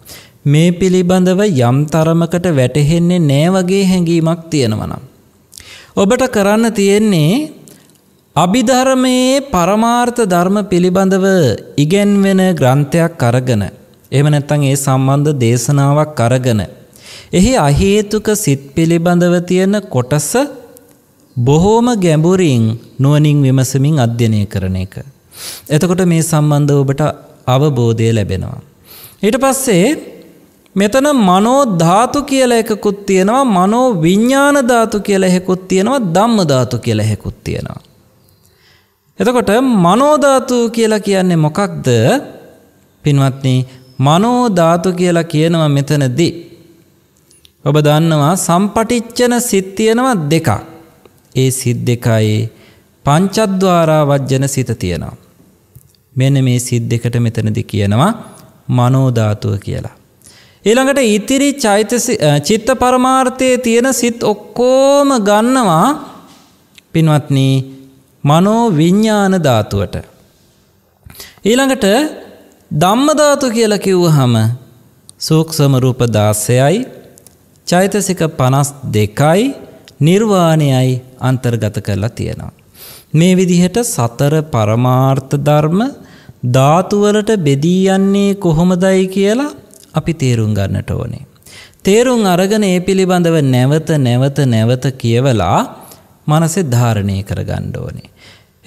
මේ පිළිබඳව යම් තරමකට වැටහෙන්නේ නෑවගේ හැඟීමක් තියෙනවනම්. ඔබට කරන්න තියෙන්නේ අභිධර්මයේ පරමාර්ථ ධර්ම පිළිබඳව ඉගැන්වෙන ග්‍රන්ථයක් අරගෙන එහෙම නැත්නම් ඒ සම්බන්ධ දේශනාවක් අරගෙන එහි අහේතුක සිත් පිළිබඳව තියෙන කොටස බොහෝම ගැඹුරින් නුවණින් විමසමින් අධ්‍යයනය කරන එක. එතකොට මේ සම්බන්ධව ඔබට අවබෝධය ලැබෙනවා. ඊට පස්සේ මෙතන මනෝ ධාතු කියලා එකකුත් තියෙනවා මනෝ විඥාන ධාතු කියලා එකකුත් තියෙනවා ධම්ම ධාතු කියලා එකකුත් තියෙනවා. එතකොට මනෝ ධාතු කියලා කියන්නේ මොකක්ද? පින්වත්නි මනෝධාතු කියලා කියනවා මෙතනදී. ඔබ දන්නවා සම්පටිච්චන සිත් තියෙනවා දෙකක්. ඒ සිත් දෙකයි පංචද්වාරා වජ්ජන සිත තියෙනවා. මෙන්න මේ සිත් දෙකට මෙතනදි කියනවා මනෝධාතුව කියලා. ඊළඟට ඉතිරි චිත්ත පරමාර්ථයේ තියෙන සිත් ඔක්කෝම ගන්නවා පින්වත්නී මනෝ විඤ්ඥාන ධාතුවට. ඊළඟට ධම්මධාතු කියලා කිව්වහම සූක්ෂම රූප 16යි චෛතසික 52යි නිර්වාණයයි අන්තර්ගත කරලා තියෙනවා. මේ විදිහට සතර පරමාර්ථ ධර්ම ධාතු වලට බෙදී යන්නේ කොහොමදයි කියලා අපි තේරුම් ගන්නට ඕනේ. තේරුම් අරගෙන ඒ පිළිබඳව නැවත නැවත නැවත කියවලා මනසේ ධාරණය කරගන්න ඕනේ.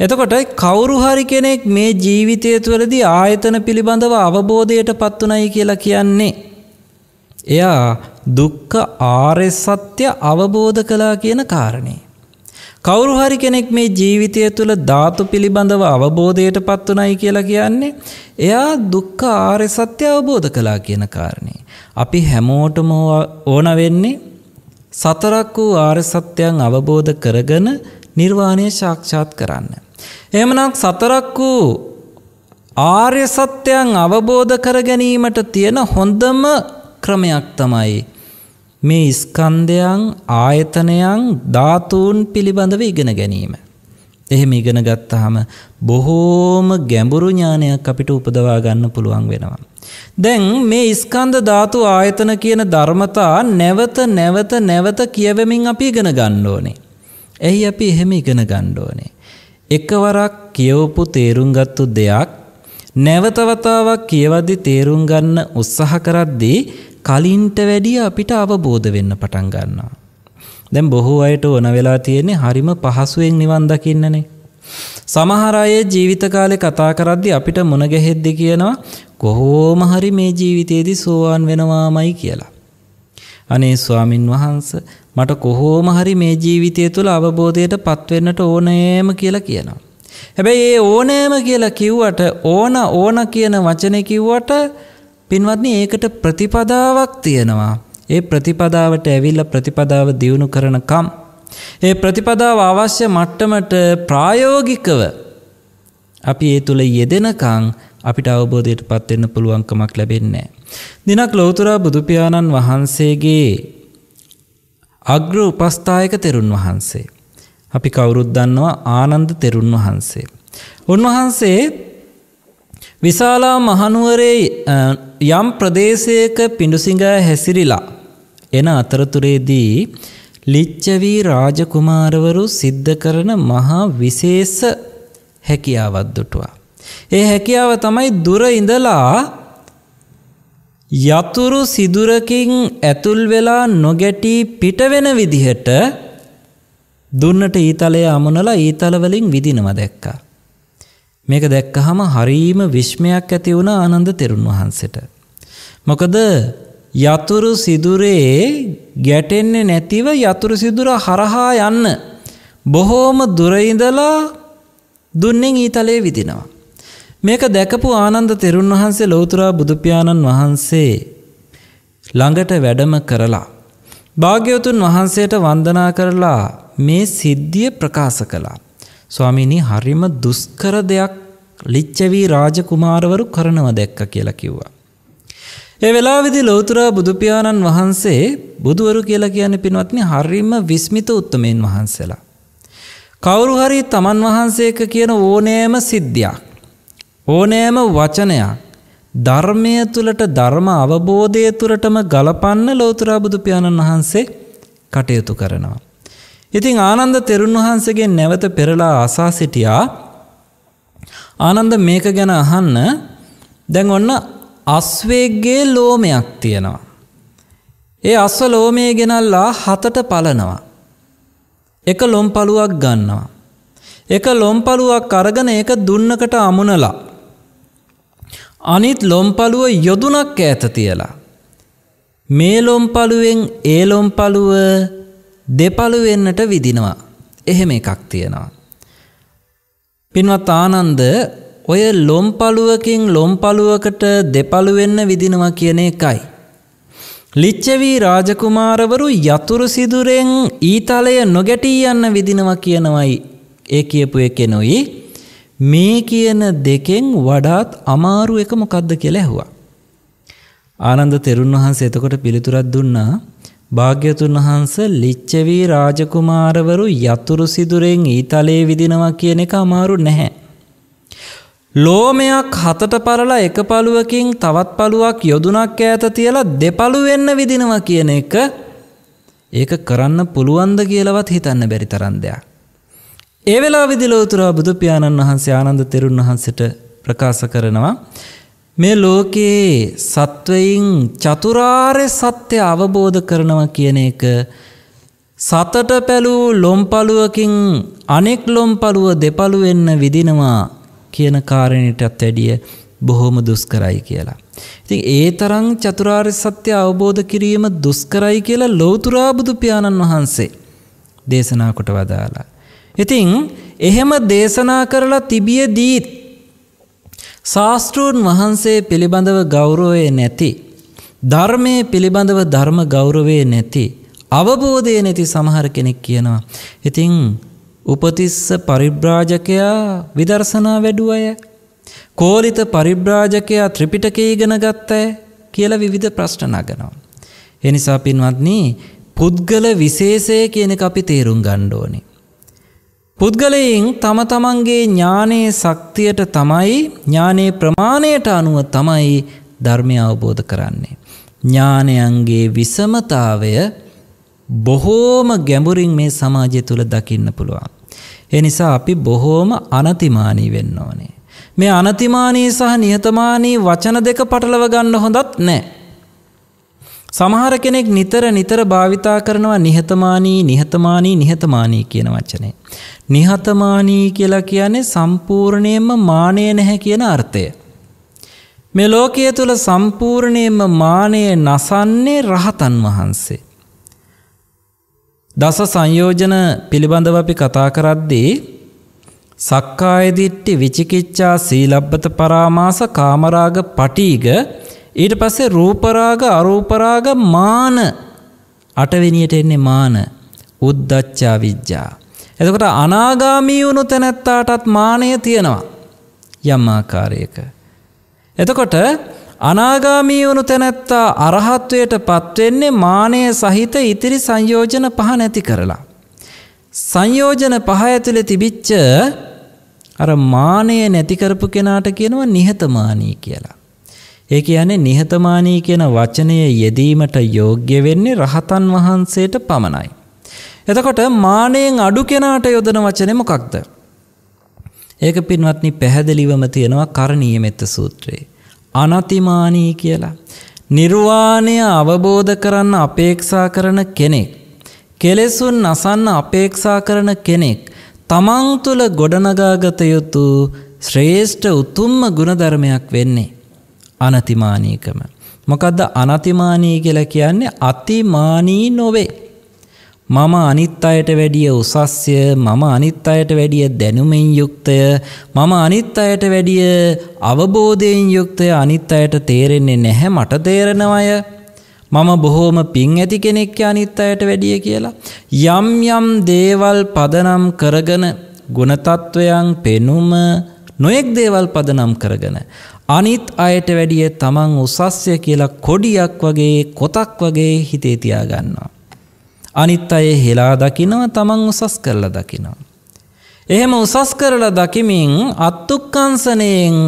එතකොට කවුරු හරි කෙනෙක් මේ ජීවිතය තුළදී ආයතන පිළිබඳව අවබෝධයට පත්වනයි කියලා කියන්නේ. එයා දුක්ක ආර්ය සත්‍ය අවබෝධ කළා කියන කාරණේ. කවුරු හරි කෙනෙක් මේ ජීවිතය තුළ ධාතු පිළිබඳව අවබෝධයට පත්වනයි කියලා කියන්නේ එයා දුක්ඛ ආර්ය සත්‍ය අවබෝධ කළා කියන කාරණේ. අපි හැමෝටම ඕන වෙන්නේ සතරක් වූ ආර්ය සත්‍යයන් අවබෝධ කරගෙන නිර්වාණය සාක්ෂාත් කරන්න. එමනම් සතරක් වූ ආර්ය සත්‍යයන් අවබෝධ කර ගැනීමට තියෙන හොඳම ක්‍රමයක් තමයි. මේ ස්කන්ධයන් ආයතනයන් ධාතුූන් පිළිබඳව ඉගෙන ගැනීම. එහෙම ඉගෙන ගත්තහම බොහෝම ගැඹුරු ඥානයක් අපිට උපදවා ගන්න පුළුවන් වෙනවා. දැන් මේ ස්කන්ධ ධාතු ආයතන කියන ධර්මතා නැවත නැවත නැවත කියවමින් අපි ඉගෙන ගන්න ඕනේ. එහි අපි එහෙම ඉගෙන ගන්න ඕනේ. එකවරක් කියවපු තේරුම් ගත්තු දෙයක් නැවත වතාවක් කියවද්දි තේරුම් ගන්න උත්සාහ කරද්දී කලින්ට වැඩිය අපිට අවබෝධ වෙන්න පටන් ගන්නවා. දැන් බොහෝ අයට ඕන වෙලා තියෙන්නේ හරිම පහසුවෙන් නිවන් දකින්නනේ. සමහර අය ජීවිත කාලේ කතා කරද්දී අපිට මුණ ගැහෙද්දී කියනවා කොහොම හරි මේ ජීවිතේදී සෝවාන් වෙනවාමයි කියලා. අනේ ස්වාමින් වහන්ස මට කොහෝම හරි මේ ජීවිතය තුළ අවබෝධයට පත්වෙන්නට ඕනෑම කියලා කියනවා. හැබැයි ඒ ඕනෑම කියලා කිව්වට ඕන ඕන කියන වචනය කිව්වට පින්වත්නි ඒකට ප්‍රතිපදාවක් තියෙනවා. ඒ ප්‍රතිපදාවට ඇවිල්ල ප්‍රතිපදාව දියුණු කරනකම්. ඒ ප්‍රතිපදාව අවශ්‍ය මට්ටමට ප්‍රායෝගිකව අපි ඒ තුළ යෙදෙනකං අපිට අවබෝධයට පත්වෙන්න පුළුවන්කමක් ලැබෙන්නේ. දිනක් ලෝතුරා බුදුපියාණන් වහන්සේගේ අග්‍ර උපස්ථායක තෙරුන් වහන්සේ. අපි කවුරුත් දන්නවා ආනන්ද තෙරුන් වහන්සේ. උන්වහන්සේ විශාලා මහනුවරේ යම් ප්‍රදේශයක පිඩුසිඟා හැසිරිලා එන අතරතුරේදී ලිච්චවී රාජකුමාරවරු සිද්ධ කරන මහා විශේෂ හැකියාවත් දුටුවා. ඒ හැකියාව තමයි දුර ඉඳලා යතුරු සිදුරකින් ඇතුල් වෙලා නොගැටී පිටවෙන විදිහට දුන්නට ඊතලය අමුණලා ඊතලවලින් විදිනව දැක්කා. මේක දැක්කහම හරීම විශ්මයක් ඇති වුණ ආනන්ද තෙරුන් වහන්සට. මොකද යතුරු සිදුරේ ගැටෙන්නේ නැතිව යතුරු සිදුර හරහා යන්න. බොහෝම දුරයිඳලා දුන්නෙන් ඊතලයේ විදිනවා. මේක දැකපු ආනන්ද තෙරුන් වහන්සේ ලෞතුරා බුදුපාණන් වහන්සේ ළඟට වැඩම කරලා භාග්‍යවතුන් වහන්සේට වන්දනා කරලා මේ සිද්ධිය ප්‍රකාශ කළා. ස්වාමීනි හරිම දුෂ්කර දෙයක් ලිච්ඡවී රාජකුමාරවරු කරනව දැක්ක කියලා කිව්වා. ඒ වෙලාවේදී ලෞතුරා බුදුපියාණන් වහන්සේ බුදවරු කියලා කියන්නේ පින්වත්නි හරිම විස්මිත උත්තමයන් වහන්සේලා. කවුරු හරි තමන් වහන්සේක කියන ඕනෑම සිද්ධියක් ඕනෑම වචනයක් ධර්මය තුළට ධර්ම අවබෝධය තුළටම ගලපන්න ලෝතුරා බුදු පියාණන් වහන්සේ කටයුතු කරනවා. ඉතින් ආනන්ද තෙරුන් වහන්සේගේ නැවත පෙරලා අසා සිටියා ආනන්ද මේක ගැන අහන්න දැන් ඔන්න අස්වේග්ගේ ලෝමයක් තියෙනවා. ඒ අස්ව ලෝමය ගෙනල්ලා හතට පලනවා. එක ලොම්පලුවක් ගන්නවා. එක ලොම්පලුවක් අරගෙන ඒක දුන්නකට අමුණලා අනිත් ලොම්පලුව යොදුනක් ඈත තියලා. මේ ලොම්පලුවෙන් ඒ ලොම්පලුව දෙපළු වෙන්නට විදිනවා. එහෙම එකක් තියෙනවා. පින්වත් ආනන්ද ඔය ලොම්පලුවකින් ලොම්පලුවකට දෙපළු වෙන්න විදිනවා කියන එකයි. ලිච්ඡවී රාජකුමාරවරු යතුරු සිදුරෙන් ඊතලය නොගැටී යන්න විදිනවා කියනවයි ඒ කියපු එකෙනුයි මේ කියන දෙකෙන් වඩාත් අමාරු එක මොකක්ද කියලා ඇහුවා. ආනන්ද තෙරුන් වහන්සේ එතකොට පිළිතුරක් දුන්නා භාග්‍යතුන් වහන්ස ලිච්ඡවී රාජකුමාරවරු යතුරු සිදුරෙන් ඊතලයේ විදිනවා කියන එක අමාරු නැහැ. ලෝමයක් හතට පරලා එක පළුවකින් තවත් පළුවක් යොදුනක් ඈත තියලා දෙපළු වෙන්න විදිනවා කියන එක ඒක කරන්න පුළුවන්ද කියලාවත් හිතන්න බැරි තරම් දෙයක්. ඒ වෙලා විදිලෝතුරා බුදුපාණන් වහන්සේ ආනන්ද තෙරුන් වහන්සට ප්‍රකාශ කරනවා. මේ ලෝකයේ සත්වයින් චතුරාර්ය සත්‍ය අවබෝධ කරනවා කියන එක සතට පැලූ ලොම්පලුවකින් අනෙක් ලොම්පලුව දෙපළු වෙන්න විදිනවා කියන කාරණයටත් වැඩිය බොහොම දුස්කරයි කියලා. ඉතින් ඒ තරම් චතුරාර්ය සත්‍ය අවබෝධ කිරීම දුස්කරයි කියලා ලෞතර බුදු පියාණන් වහන්සේ දේශනා කොට වදාලා. ඉතිං එහෙම දේශනා කරලා තිබිය දීත් ශාස්තෘන් වහන්සේ පිළිබඳව ගෞරෝයේ නැති. ධර්මය පිළිබඳව ධර්ම ගෞරවේ නැති. අවබෝධය නැති සමහර කෙනෙක් කියනවා. ඉතිං උපතිස්ස පරිබ්‍රාජකයා විදර්ශනා වැඩුව අය. කෝලිත පරිබ්‍රාජකයා ත්‍රිපිටක ඉගෙන ගත්ත ඇය කියල විවිධ ප්‍රශ්න නගනවා. එනිසා පින්වත්නී පුද්ගල විශේෂය කියන අපි තේරුම් ගණ්ඩෝනි. පුද්ගලයෙන් තම තමන්ගේ ඥානයේ ශක්තියට තමයි ඥානයේ ප්‍රමාණයට අනුව තමයි ධර්මය අවබෝධ කරන්නේ. ඥානයන්ගේ විසමතාවය බොහෝම ගැඹුරින් මේ සමාජය තුළ දකින්න පුළුවන්. එනිසා අපි බොහෝම අනතිමානී වෙන්න ඕනේ. මේ අනතිමානී සහ නිහතමානී වචන දෙක පටලව ගන්න හොඳත් නෑ. සමහර කෙනෙක් නිතර නිතර භාවිතා කරනවා නිහතමානී නිහතමානී නිහතමානී කියන වචනේ. නිහතමානී කියලා කියන්නේ සම්පූර්ණයෙන්ම මානය නැහැ කියන අර්ථය. මේ ලෝකයේ තුළ සම්පූර්ණයෙන්ම මානය නසන්නේ රහතන් වහන්සේ. දස සංයෝජන පිළිබඳව අපි කතා කරද්දී සක්කායදිට්ටි විචිකිච්ඡා සීලබ්බත පරාමාස කාමරාග පටීග ඊට පස්සේ රූපරාග අරූපරාග මාන අටවෙනියට එන්නේ මාන උද්දච්චා විද්‍යා. එතකොට අනාගාමී වුණු තැනැත්තාටත් මානය තියෙනවා යම් ආකාරයක. එතකොට අනාගාමී වුණු තැනැත්තා අරහත්වයට පත්වෙන්නේ මානය සහිත ඉතිරි සංයෝජන පහ නැති කරලා. සංයෝජන පහ ඇතුළෙ තිබිච්ච අර මානය නැතිකරපු කෙනාට කියනවා නිහතමානී කියලා. ඒ කියන්නේ නිහතමානී කියන වචනය යෙදීමට යෝග්‍ය වෙන්නේ රහතන් වහන්සේට පමණයි. එතකොට මානයෙන් අඩු කෙනාට යොදන වචනේ මොකක්ද? ඒක පින්වත්නි පැහැදිලිවම තියෙනවා කරණීය මෙත්ත සූත්‍රයේ. අනතිමානී කියලා. නිර්වාණය අවබෝධ කරන්න අපේක්ෂා කරන කෙනෙක්. කෙලෙසුන් නසන්න අපේක්ෂා කරන කෙනෙක්. තමන් තුළ ගොඩනගාගත යුතු ශ්‍රේෂ්ඨ උතුම්ම ගුණධර්මයක් වෙන්නේ. අනතිමානීකම. මොකදද අනතිමානී කියලා කියන්නේ අතිමානී නොවේ. මම අනිත් අයට වැඩිය උසස්ය මම අනිත් අයට වැඩිය දැනුමෙන් යුක්තය මම අනිත් අයට වැඩිය අවබෝධයෙන් යුක්තය අනිත් අයට තේරෙන්නේ නැහැ මට තේරෙනවය මම බොහෝම පින් ඇති කෙනෙක්්‍ය අනිත් අයට වැඩිය කියලා. යම් යම් දේවල් පදනම් කරගන ගුණතත්ත්වයන් පෙනුම නොයෙක් දේවල් පදනම් කරගන. අනිත් අයට වැඩිය තමන් උසස්ය කියලා කොඩියක් වගේ කොතක් වගේ හිතේ තියාගන්නවා. අනිත් අය හෙලා දකිනව තමන් උසස් කරලා දකිනවා. එහෙම උසස් කරලා දකිමින් අත්තුක්කංසනයෙන්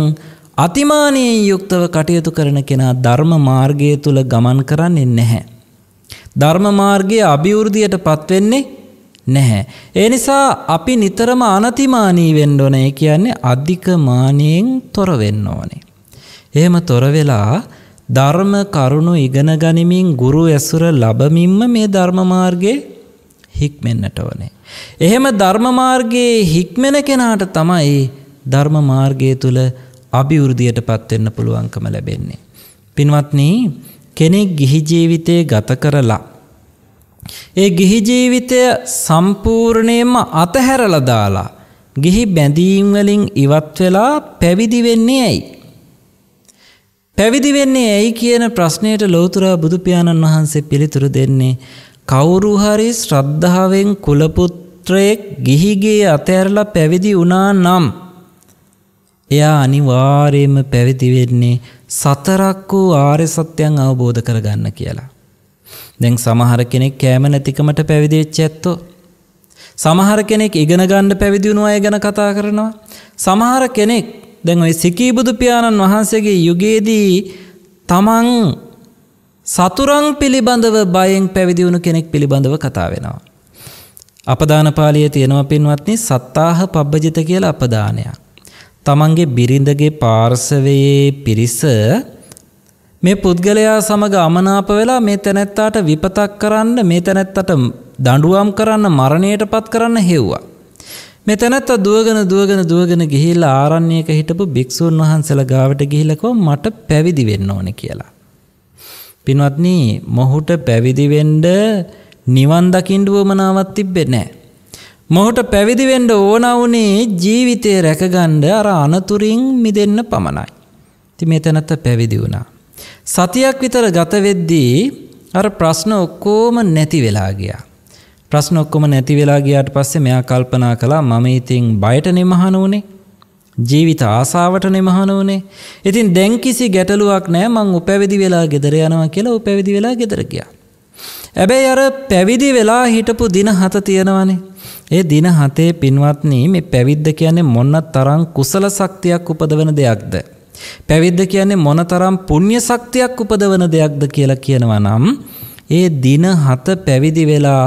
අතිමානයෙන් යුක්තව කටයුතු කරන කෙනා ධර්ම මාර්ගය තුළ ගමන් කරන්නේ නැහැ. ධර්ම මාර්ගයේ අභිවෘද්ධියට පත්වෙන්නේ නැහැ. ඒ නිසා අපි නිතරම අනතිමානී වෙන්න ඕනේ කියන්නේ අධික මානියෙන් තොර වෙන්න ඕනේ. එහෙම තොර වෙලා ධර්ම කරුණු ඉගෙන ගනිමින් ගුරු ඇසුර ලබමින්ම මේ ධර්ම මාර්ගයේ හික්මෙන්නට ඕනේ. එහෙම ධර්ම මාර්ගයේ හික්මෙන කෙනාට තමයි ධර්ම මාර්ගය තුල අභිවෘද්ධියටපත් වෙන්න පුළුවන්කම ලැබෙන්නේ. පින්වත්නි, කෙනෙක් ගිහි ජීවිතේ ගත කරලා ඒ ගිහි ජීවිතය සම්පූර්ණයෙන්ම අතහැරලා දාලා ගිහි බැඳීම් වලින් ඉවත් වෙලා පැවිදි වෙන්නේ ඇයි? පැවිදි වෙන්නේ ඇයි කියන ප්‍රශ්නයට ලෝතුරා බුදුපාණන් වහන්සේ පිළිතුරු දෙන්නේ කවුරු හරි ශ්‍රද්ධාවෙන් කුලපුත්‍රයෙක් ගිහිගේ අතහැරලා පැවිදි වුණා නම් එයා අනිවාර්යයෙන්ම පැවිදි වෙන්නේ සතරක් වූ ආර්ය සත්‍යයන් අවබෝධ කරගන්න කියලා. දැන් සමහර කෙනෙක් කෑම නැතිකමට පැවිදි වෙච්ච ඇත්තෝ සමහර කෙනෙක් ඉගෙන ගන්න පැවිදි වුණු අය ගැන කතා කරනවා. සමහර කෙනෙක් දැන් ඔයි සිකීබුදු පියාණන් වහන්සේගේ යුගයේදී තමන් සතුරන් පිළිබඳව බයෙන් පැවිදි වුණු කෙනෙක් පිළිබඳව කතා වෙනවා. අපදානපාලිය තියෙනවා පින්වත්නි සත්තාහ පබ්බජිත කියලා අපදානයක්. තමන්ගේ බිරිඳගේ පාර්සවයේ පිරිස මේ පුද්ගලයා සමග අමනාප වෙලා මේ තැනැත්තාට විපතක් කරන්න මේ තැනැත්තට දඬුවම් කරන්න මරණයට පත් කරන්න හෙව්වා. මෙතැනත් දුවගෙන දුවගෙන දුවගෙන ගිහිල්ල ආරණ්‍යයක හිටපු භික්‍ෂූන් වහන්සල ගාවට ගිහිලකෝ මට පැවිදි වෙන්න ඕන කියලා. පින්වත්නී මොහුට පැවිදිවෙන්ඩ නිවන් දකිින්ඩුවමනාවත් තිබ්බෙ නෑ. මොහුට පැවිදිවෙන්ඩ ඕනවුනේ ජීවිතය රැකගණ්ඩ අර අනතුරින් මිදන්න පමණයි. ති මේ තැනත්ත පැවිදි වුණා. සතියක් විතර ගතවෙද්දී අර ප්‍රශ්න ඔක්කෝම නැති වෙලා ගියා. ප්‍රශ්න ඔක්කොම නැති වෙලා ගියාට පස්සේ මෙයා කල්පනා කළා මම ඉතින් බයට නෙමහන උනේ ජීවිත ආසාවට නෙමහන උනේ ඉතින් දැන් කිසි ගැටලුවක් නෑ මං උපැවිදි වෙලා ගෙදර යනවා කියලා උපැවිදි වෙලා ගෙදර ගියා හැබැයි අර පැවිදි වෙලා හිටපු දින හත තියෙනවනේ ඒ දින හතේ පින්වත්නි මේ පැවිද්ද කියන්නේ මොන්න තරම් කුසල ශක්තියක් උපදවන දෙයක්ද පැවිද්ද කියන්නේ මොන තරම් පුණ්‍ය ශක්තියක් උපදවන දෙයක්ද කියලා කියනවා නම් ඒ දින හත පැවිදි වෙලා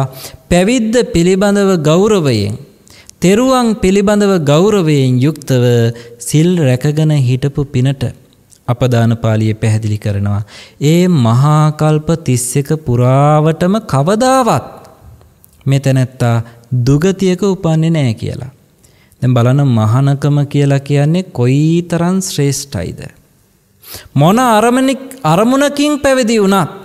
පැවිද්ද පිළිබඳව ගෞරවයෙන් තෙරුවන් පිළිබඳව ගෞරවයෙන් යුක්තව සිල් රැකගෙන හිටපු පිනට අපදාන පාලිය පැහැදිලි කරනවා. ඒ මහාකල්ප තිස්සක පුරාවටම කවදාවත් මෙතැනැත්තා දුගතියක උපන්නේ නෑ කියලා. දැන් බලන මහනකම කියලා කියන්නේ කොයි තරන් ශ්‍රේෂ්ඨයිද. මොන අරමුණකින් පැවිදි වුණත්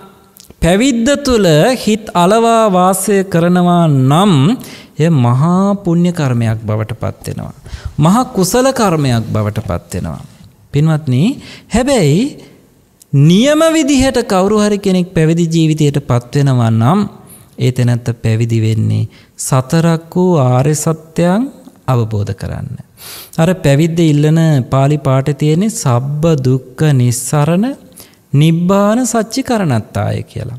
පැවිද්ද තුළ හිත් අලවා වාසය කරනවා නම් එය මහා පුණ්‍ය කර්මයක් බවට පත්වෙනවා. මහා කුසල කර්මයක් බවට පත්වෙනවා. පින්වත්නි හැබැයි නියම විදිහට කවුරු හරි කෙනෙක් පැවිදි ජීවිතයට පත්වෙනවා නම් ඒ තැනැත්ත පැවිදි වෙන්නේ සතරක් වූ ආර්ය සත්‍යයන් අවබෝධ කරන්න. අර පැවිද්ද ඉල්ලන පාලි පාට තියෙන්නේ සබ්බ දුක්ඛ නිස්සරණ නිබ්බාන සච්චි කරණත්තාය කියලා.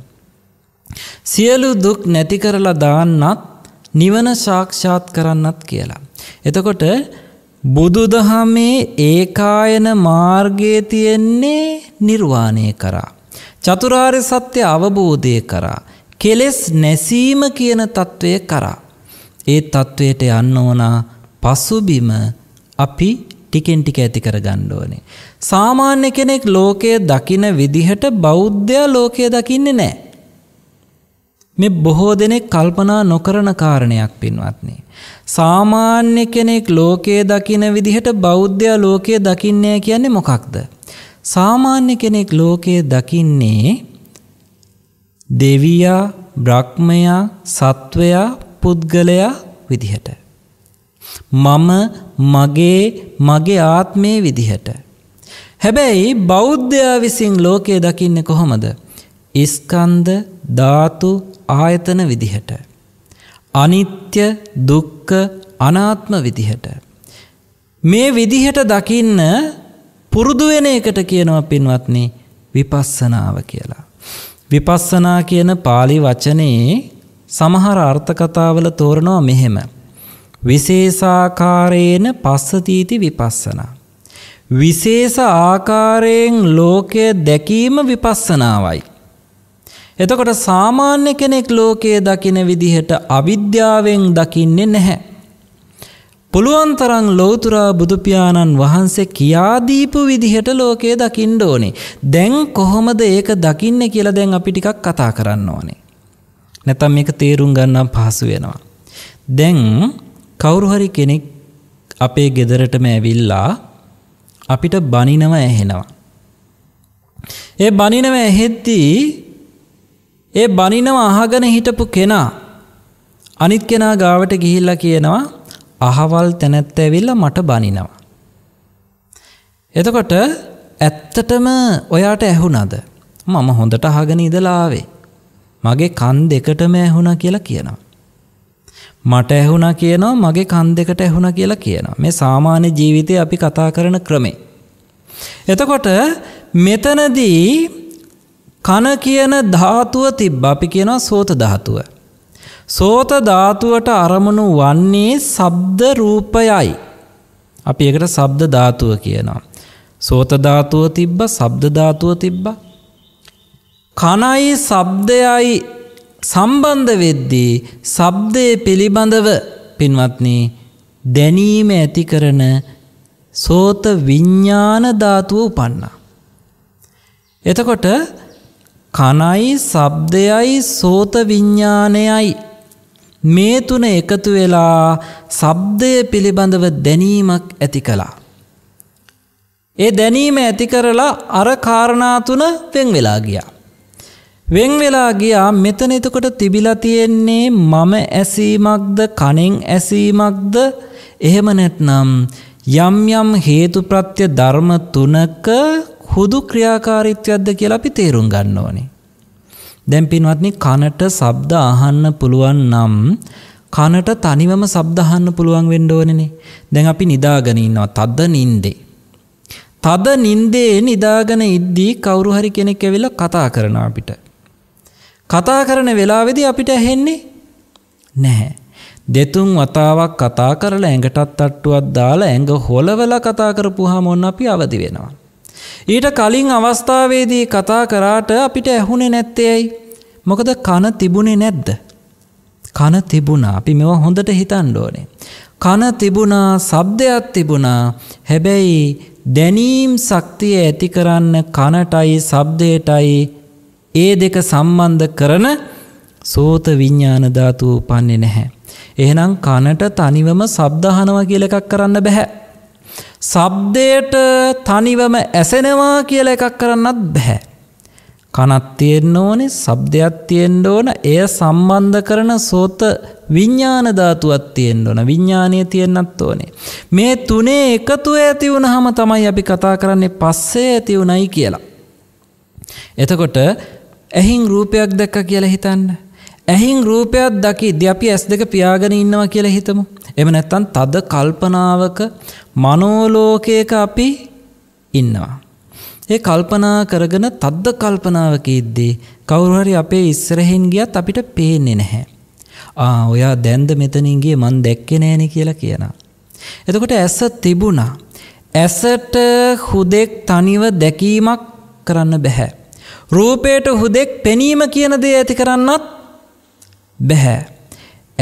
සියලු දුක් නැති කරලා දාන්නත් නිවන සාක්ෂාත් කරන්නත් කියලා. එතකොට බුදුදහමේ ඒකායන මාර්ගයේ තියෙන්නේ නිර්වාණය කරා. චතුරාර්ය සත්‍ය අවබෝධය කරා. කෙලෙස් නැසීම කියන తත්වය කරා. ඒ తත්වයට යන්න ඕන පසුබිම අපි ටිකෙන් ටික ඇති කර ගන්න ඕනේ. සාමාන්‍ය කෙනෙක් ලෝකය දකින විදිහට බෞද්ධයා ලෝකය දකින්නේ නෑ. මේ බොහෝ දෙනෙක් කල්පනා නොකරන කාරණයක් පින්වත්නි. සාමාන්‍ය කෙනෙක් ලෝකයේ දකින විදිහට බෞද්ධයා ලෝකයේ දකින්නේ කියන්නේ මොකක්ද? සාමාන්‍ය කෙනෙක් ලෝකයේ දකින්නේ දෙවියා, බ්‍රහ්මයා, සත්වයා, පුද්ගලයා විදිහට. මම මගේ මගේ ආත්මේ විදිහට. හැබැයි බෞද්ධයා විසින් ලෝකයේ දකින්නේ කොහොමද? ස්කන්ධ ධාතු ආයතන විදිහට. අනිත්‍ය දුක්ඛ අනාත්ම විදිහට. මේ විදිහට දකින්න පුරුදු වෙන එකට කියනවා පින්වත්නි විපස්සනාව කියලා. විපස්සනා කියන pāli වචනේ සමහර අර්ථකතාවල තෝරනවා මෙහෙම. විශේෂාකාරේන පස්සතීති විපස්සනා. විශේෂ ආකාරයෙන් ලෝකය දැකීම විපස්සනාවයි. එතකොට සාමාන්‍ය කෙනෙක් ලෝකයේ දකින විදිහට අවිද්‍යාවෙන් දකින්නේ නැහැ. පුළුවන් තරම් ලෞතුරා බුදුපියාණන් වහන්සේ කියා දීපු විදිහට ලෝකයේ දකින්න ඕනේ. දැන් කොහොමද ඒක දකින්නේ කියලා දැන් අපි ටිකක් කතා කරන්න ඕනේ. නැත්නම් මේක තේරුම් ගන්න පහසු වෙනවා. දැන් කවුරුහරි කෙනෙක් අපේ ගෙදරටම ඇවිල්ලා අපිට බනිනව ඇහෙනවා. ඒ බනිනව ඇහෙද්දී ඒ බනිනව අහගන හිටපු කෙනා අනිත් කෙනා ගාවට ගිහිල්ලා කියනවා අහවල් තැනැත්ත ඇවිල්ලා මට බනිනවා. එතකොට ඇත්තටම ඔයාට ඇහුනද මම හොඳට අහගෙන ඉදලාවේ. මගේ කන් දෙකටම ඇහුණ කියලා කියනවා. මට ඇහුණා කියනවා මගේ කන් දෙකට ඇහුණා කියලා කියනවා. මේ සාමාන්‍ය ජීවිතේ අපි කතා කරන ක්‍රමේ. එතකොට මෙතනදී කන කියන ධාතුව තිබ්බ අපි කියනවා සෝත ධාතුව. සෝත ධාතුවට අරමුණු වන්නේ ශබ්ද රූපයයි. අපි ඒකට ශබ්ද ධාතුව කියනවා. සෝත ධාතුව තිබ්බ, ශබ්ද ධාතුව තිබ්බා. කනයි ශබ්දයයි සම්බන්ධ වෙද්දී සබ්දය පිළිබඳව පින්වත්නී දැනීම ඇති කරන සෝත විඤ්ඥාන ධාතුව උපන්නා. එතකොට කනයි සබ්දයයි සෝත විඤ්ඥානයයි මේ තුන එකතු වෙලා සබ්දය පිළිබඳව දැනීමක් ඇති කළා. ඒ දැනීම ඇති කරලා අර කාරණා තුන පෙන් වෙලා ගියා. වෙන් වෙලා ගියා මෙතන එතකොට තිබිලා තියෙන්නේ මම ඇසීමක්ද කණෙන් ඇසීමක්ද එහෙම නැත්නම් යම් යම් හේතුප්‍රත්‍ය ධර්ම තුනක හුදු ක්‍රියාකාරීත්වයක්ද කියලා අපි තේරුම් ගන්න ඕනේ. දැන් පින්වත්නි කනට ශබ්ද අහන්න පුළුවන් නම් කනට තනිවම ශබ්ද අහන්න පුළුවන් වෙන්න ඕනේනේ. දැන් අපි නිදාගෙන ඉන්නවා තද නිින්දේ. තද නිින්දේ නිදාගෙන ඉද්දී කවුරු හරි කෙනෙක් ඇවිල්ලා කතා කරනවා අපිට. කතා කරන වෙලාවෙදි අපිට ඇහෙන්නේ නැහැ. දෙතුන් වතාවක් කතා කරලා ඇඟටත් අට්ටුවත් දාලා ඇඟ හොලවල කතා කරපුහම ඔන්න අපි අවදි වෙනවා. ඊට කලින් අවස්ථාවේදී කතා කරාට අපිට ඇහුනේ නැත්තේ ඇයි? මොකද කන තිබුණේ නැද්ද? කන තිබුණා. අපි මේවා හොඳට හිතන්න ඕනේ. කන තිබුණා, ශබ්දයක් තිබුණා. හැබැයි දැනීම් ශක්තිය ඇති කරන්න කනටයි ශබ්දයටයි ඒ දෙක සම්බන්ධ කරන සෝත විඤ්ඥාන ධාතුව උපන්නේ නැහැ. එහෙනම් කනට තනිවම සබ්දහනවා කියල එකක් කරන්න බැහැ. සබ්දයට තනිවම ඇසෙනවා කියල එකක් කරන්නත් බැහැ. කනත් තියෙන්න ඕනේ සබ්දයක් තියෙන්ඩ ඕන එය සම්බන්ධ කරන සෝත විඤ්ඥානධාතුවත් තියෙන්ඩ ඕන විඤ්ඥානය තියෙන්න්නත් ඕනේ. මේ තුනේ එකතු ඇති වුණ හම තමයි අපි කතා කරන්නේ පස්සේ ඇති වුණයි කියලා. එතකොට ඇහින් රූපයක් දැක්ක කියලා හිතන්න. ඇහින් රූපයක් දකිද්දි අපි ඇස් දෙක පියාගෙන ඉන්නවා කියලා හිතමු. එම නැත්තම් තද කල්පනාවක මනෝලෝකයක අපි ඉන්නවා. ඒ කල්පනා කරගෙන තද්ද කල්පනාවක ඉද්දී කවුරු හරි අපේ ඉස්සරහින් ගියත් අපිට පේන්නේ නැහැ. ආ ඔයා දැන්ද මෙතනින් ගියේ මං දැක්කේ නෑනේ කියලා කියනවා. එතකොට ඇස තිබුණා. ඇසට හුදෙක් තනිව දැකීමක් කරන්න බැහැ. රූපයට හුදෙක් පෙනීම කියන දේ ඇති කරන්නත් බැහැ.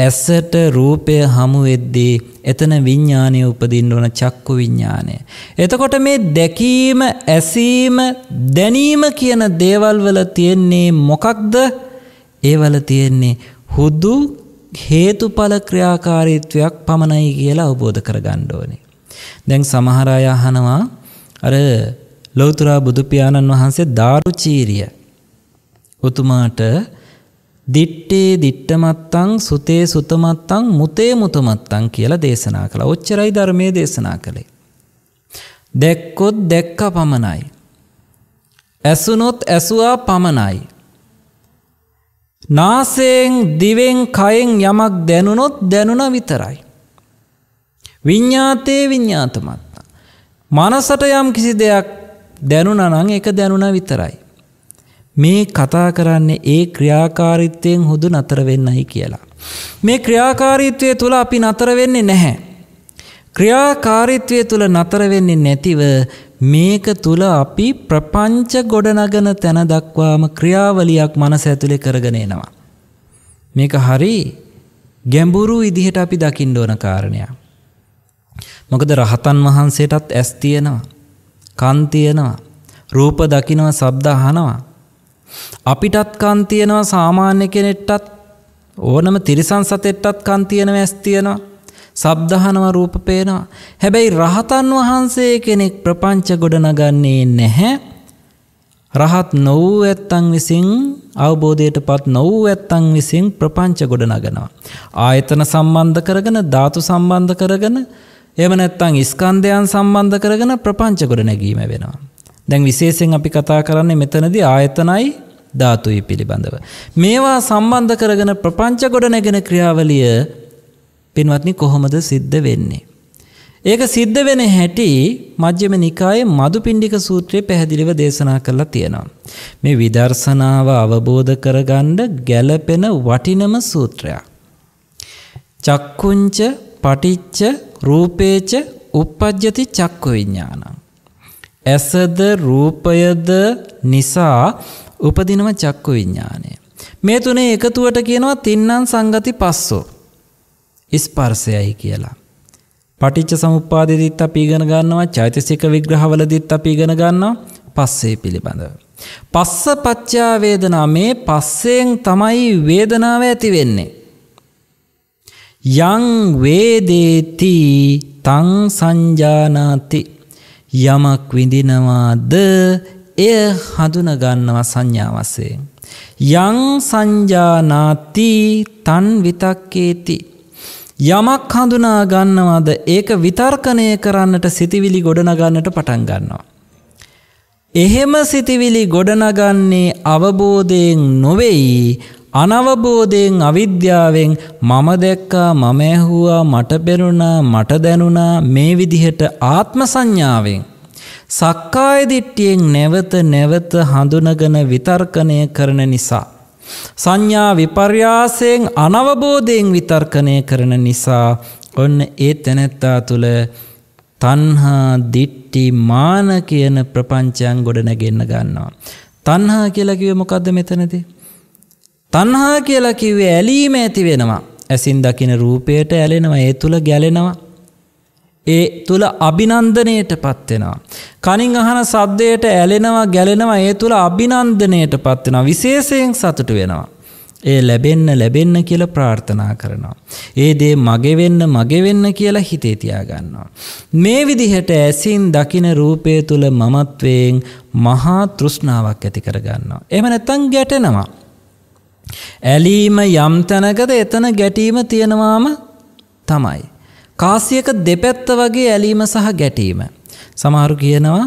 ඇස්සට රූපය හමුවෙද්දී එතන විඤ්ඥානය උපදින්න ඕන චක්කු විඤ්ඥානය. එතකොට මේ දැකීම ඇසීම දැනීම කියන දේවල්වල තියෙන්නේ මොකක්ද ඒවල තියෙන්නේ හුද්දු හේතුඵල ක්‍රියාකාරීත්වයක් පමණයි කියලා අවබෝධ කර ගණ්ඩෝනේ. දැන් සමහරය අහනවා අර ලෞතුරා බුදුපියාණන් වහන්සේ දාරුචීරිය උතුමාට දිට්ටේ දිට්ටමත්තං සුතේ සුතමත්තං මුතේ මුතමත්තං කියලා දේශනා කළා. ඔච්චරයි ධර්මයේ දේශනා කළේ. දැක්කොත් දැක්ක පමණයි. ඇසුනොත් ඇසුවා පමණයි. නාසයෙන් දිවෙන් කයෙන් යමක් දැනුනොත් දැනුන විතරයි. විඤ්ඤාතේ විඤ්ඤාතමත්තා. මනසට යම් කිසි දෙයක් දැනුනනං එක දැනුන විතරයි. මේ කතා කරන්නේ ඒ ක්‍රියාකාරිත්වයෙන් හුදු නතර වෙන්නයි කියලා. මේ ක්‍රියාකාරීත්වය තුළ අපි නතර වෙන්නේ නැහැ. ක්‍රියාකාරීත්වය තුළ නතර වෙන්නේ නැතිව මේක තුළ අපි ප්‍රපංච ගොඩනගන තැන දක්වාම ක්‍රියාවලියක් මනස ඇතුළේ කරගෙන එනවා. මේක හරි ගැඹුරු විදිහට අපි දකිින් ඕන කාරණයක්. මොකද රහතන් වහන්සේටත් ඇස් තියෙනවා. කන්තියනවා. රූප දකිනවා සබ්ද අහනවා. අපිටත් කන්තියනවා සාමාන්‍ය කෙනෙට්ටත් ඕනම තිරිසන් සතෙට්ටත් කන්තියන ඇස්තියනවා. සබ්දහනවා රූප පේනවා. හැබැයි රහතන් වහන්සේ කෙනෙක් ප්‍රපංච ගොඩනගන්නේ නැහැ. රහත් නොවූ ඇත්තන් විසින් අවබෝධයට පත් නොවූ ඇත්තන් විසින් ප්‍රපංච ගොඩනගනවා. ආයතන සම්බන්ධ කරගෙන ධාතු සම්බන්ධ කරගෙන එම නැත්තං ස්කන්ධයන් සම්බන්ධ කරගෙන ප්‍රපංච ගොඩ නැගීම වෙනවා. දැන් විශේෂෙන් අපි කතා කරන්නේ මෙතනදි ආයතනයි ධාතුයි පිළිබඳව. මේවා සම්බන්ධ කරගෙන ප්‍රපංච ගොඩ නැගෙන ක්‍රියාවලිය පින්වත්නි කොහොමද සිද්ධ වෙන්නේ. ඒක සිද්ධ වෙන හැටි මජ්‍යම නිකායේ මදුපිණ්ඩික සූත්‍රයේ පැහැදිලිව දේශනා කරලා තියෙනවා. මේ විදර්ශනාව අවබෝධ කරගන්න ගැළපෙන වටිනම සූත්‍රයක්. චක්කුංච පටිච්ච රූපේච uppajjati චක්කු විඥානං. ඇසද රූපයද නිසා උපදිනව චක්කු විඥානය. මේ තුනේ එකතුවට කියනවා තින්නන් සංගති පස්සෝ. ස්පර්ශයයි කියලා. පටිච්ච සමුප්පාදෙදිත් අපි ඉගෙන ගන්නවා චෛතසික විග්‍රහවලදිත් අපි ඉගෙන ගන්නවා පස්සේ පිළිබඳව. පස්ස පච්චා වේදනා මේ පස්සෙන් තමයි වේදනාව ඇති වෙන්නේ. යං වේදේති තං සංජානාති යමක් විඳිනවාද එය හඳුනගන්නවා සංඥාවසයෙන්. යං සංජානාති තන් විතක්කේති. යමක් හඳුනා ගන්නවාද ඒක විතර්කණය කරන්නට සිතිවිලි ගොඩනගන්නට පටන් ගන්නවා. එහෙම සිතිවිලි ගොඩනගන්නේ අවබෝධයෙන් නොවෙයි අනවබෝධයෙන් අවිද්‍යාවෙන් මම දැක්කා මම ඇහුවා මට පෙරුණා මට දැනුණා මේ විදිහට ආත්ම සංඥාවෙන් සක්කාය දිට්ඨියෙන් නැවත නැවත හඳුනගෙන විතර්කණය කරන නිසා සංඥා විපර්යාසයෙන් අනවබෝධයෙන් විතර්කණය කරන නිසා ඔන්න ඒ තැනැත්තා තුළ තන්හා දිට්ටි මාන කියන ප්‍රපංචයන් ගොඩ නැගෙන්න ගන්නවා. තන්හා කියලකිව මොකක්ද මෙතනදී. තණ්හා කියලා කිව්වේ ඇලීම ඇති වෙනවා. ඇසින් දකින රූපයට ඇලෙනවා. ඒ තුල ගැලෙනවා. ඒ තුල අභිනන්දනයටපත් වෙනවා. කනින් අහන සද්දයට ඇලෙනවා, ගැලෙනවා. ඒ තුල අභිනන්දනයටපත් වෙනවා. විශේෂයෙන් සතුට වෙනවා. ඒ ලැබෙන්න ලැබෙන්න කියලා ප්‍රාර්ථනා කරනවා. ඒ දේ මගේ වෙන්න මගේ වෙන්න කියලා හිතේ තියාගන්නවා. මේ විදිහට ඇසින් දකින රූපය තුල මමත්වයෙන් මහා තෘෂ්ණාවක් ඇති කරගන්නවා. එහෙම නැත්නම් ගැටෙනවා. ඇලීම යම් තැනකද එතන ගැටීම තියෙනවාම තමයි. කාසියක දෙපැත්ත වගේ ඇලීම සහ ගැටීම. සමහරු කියනවා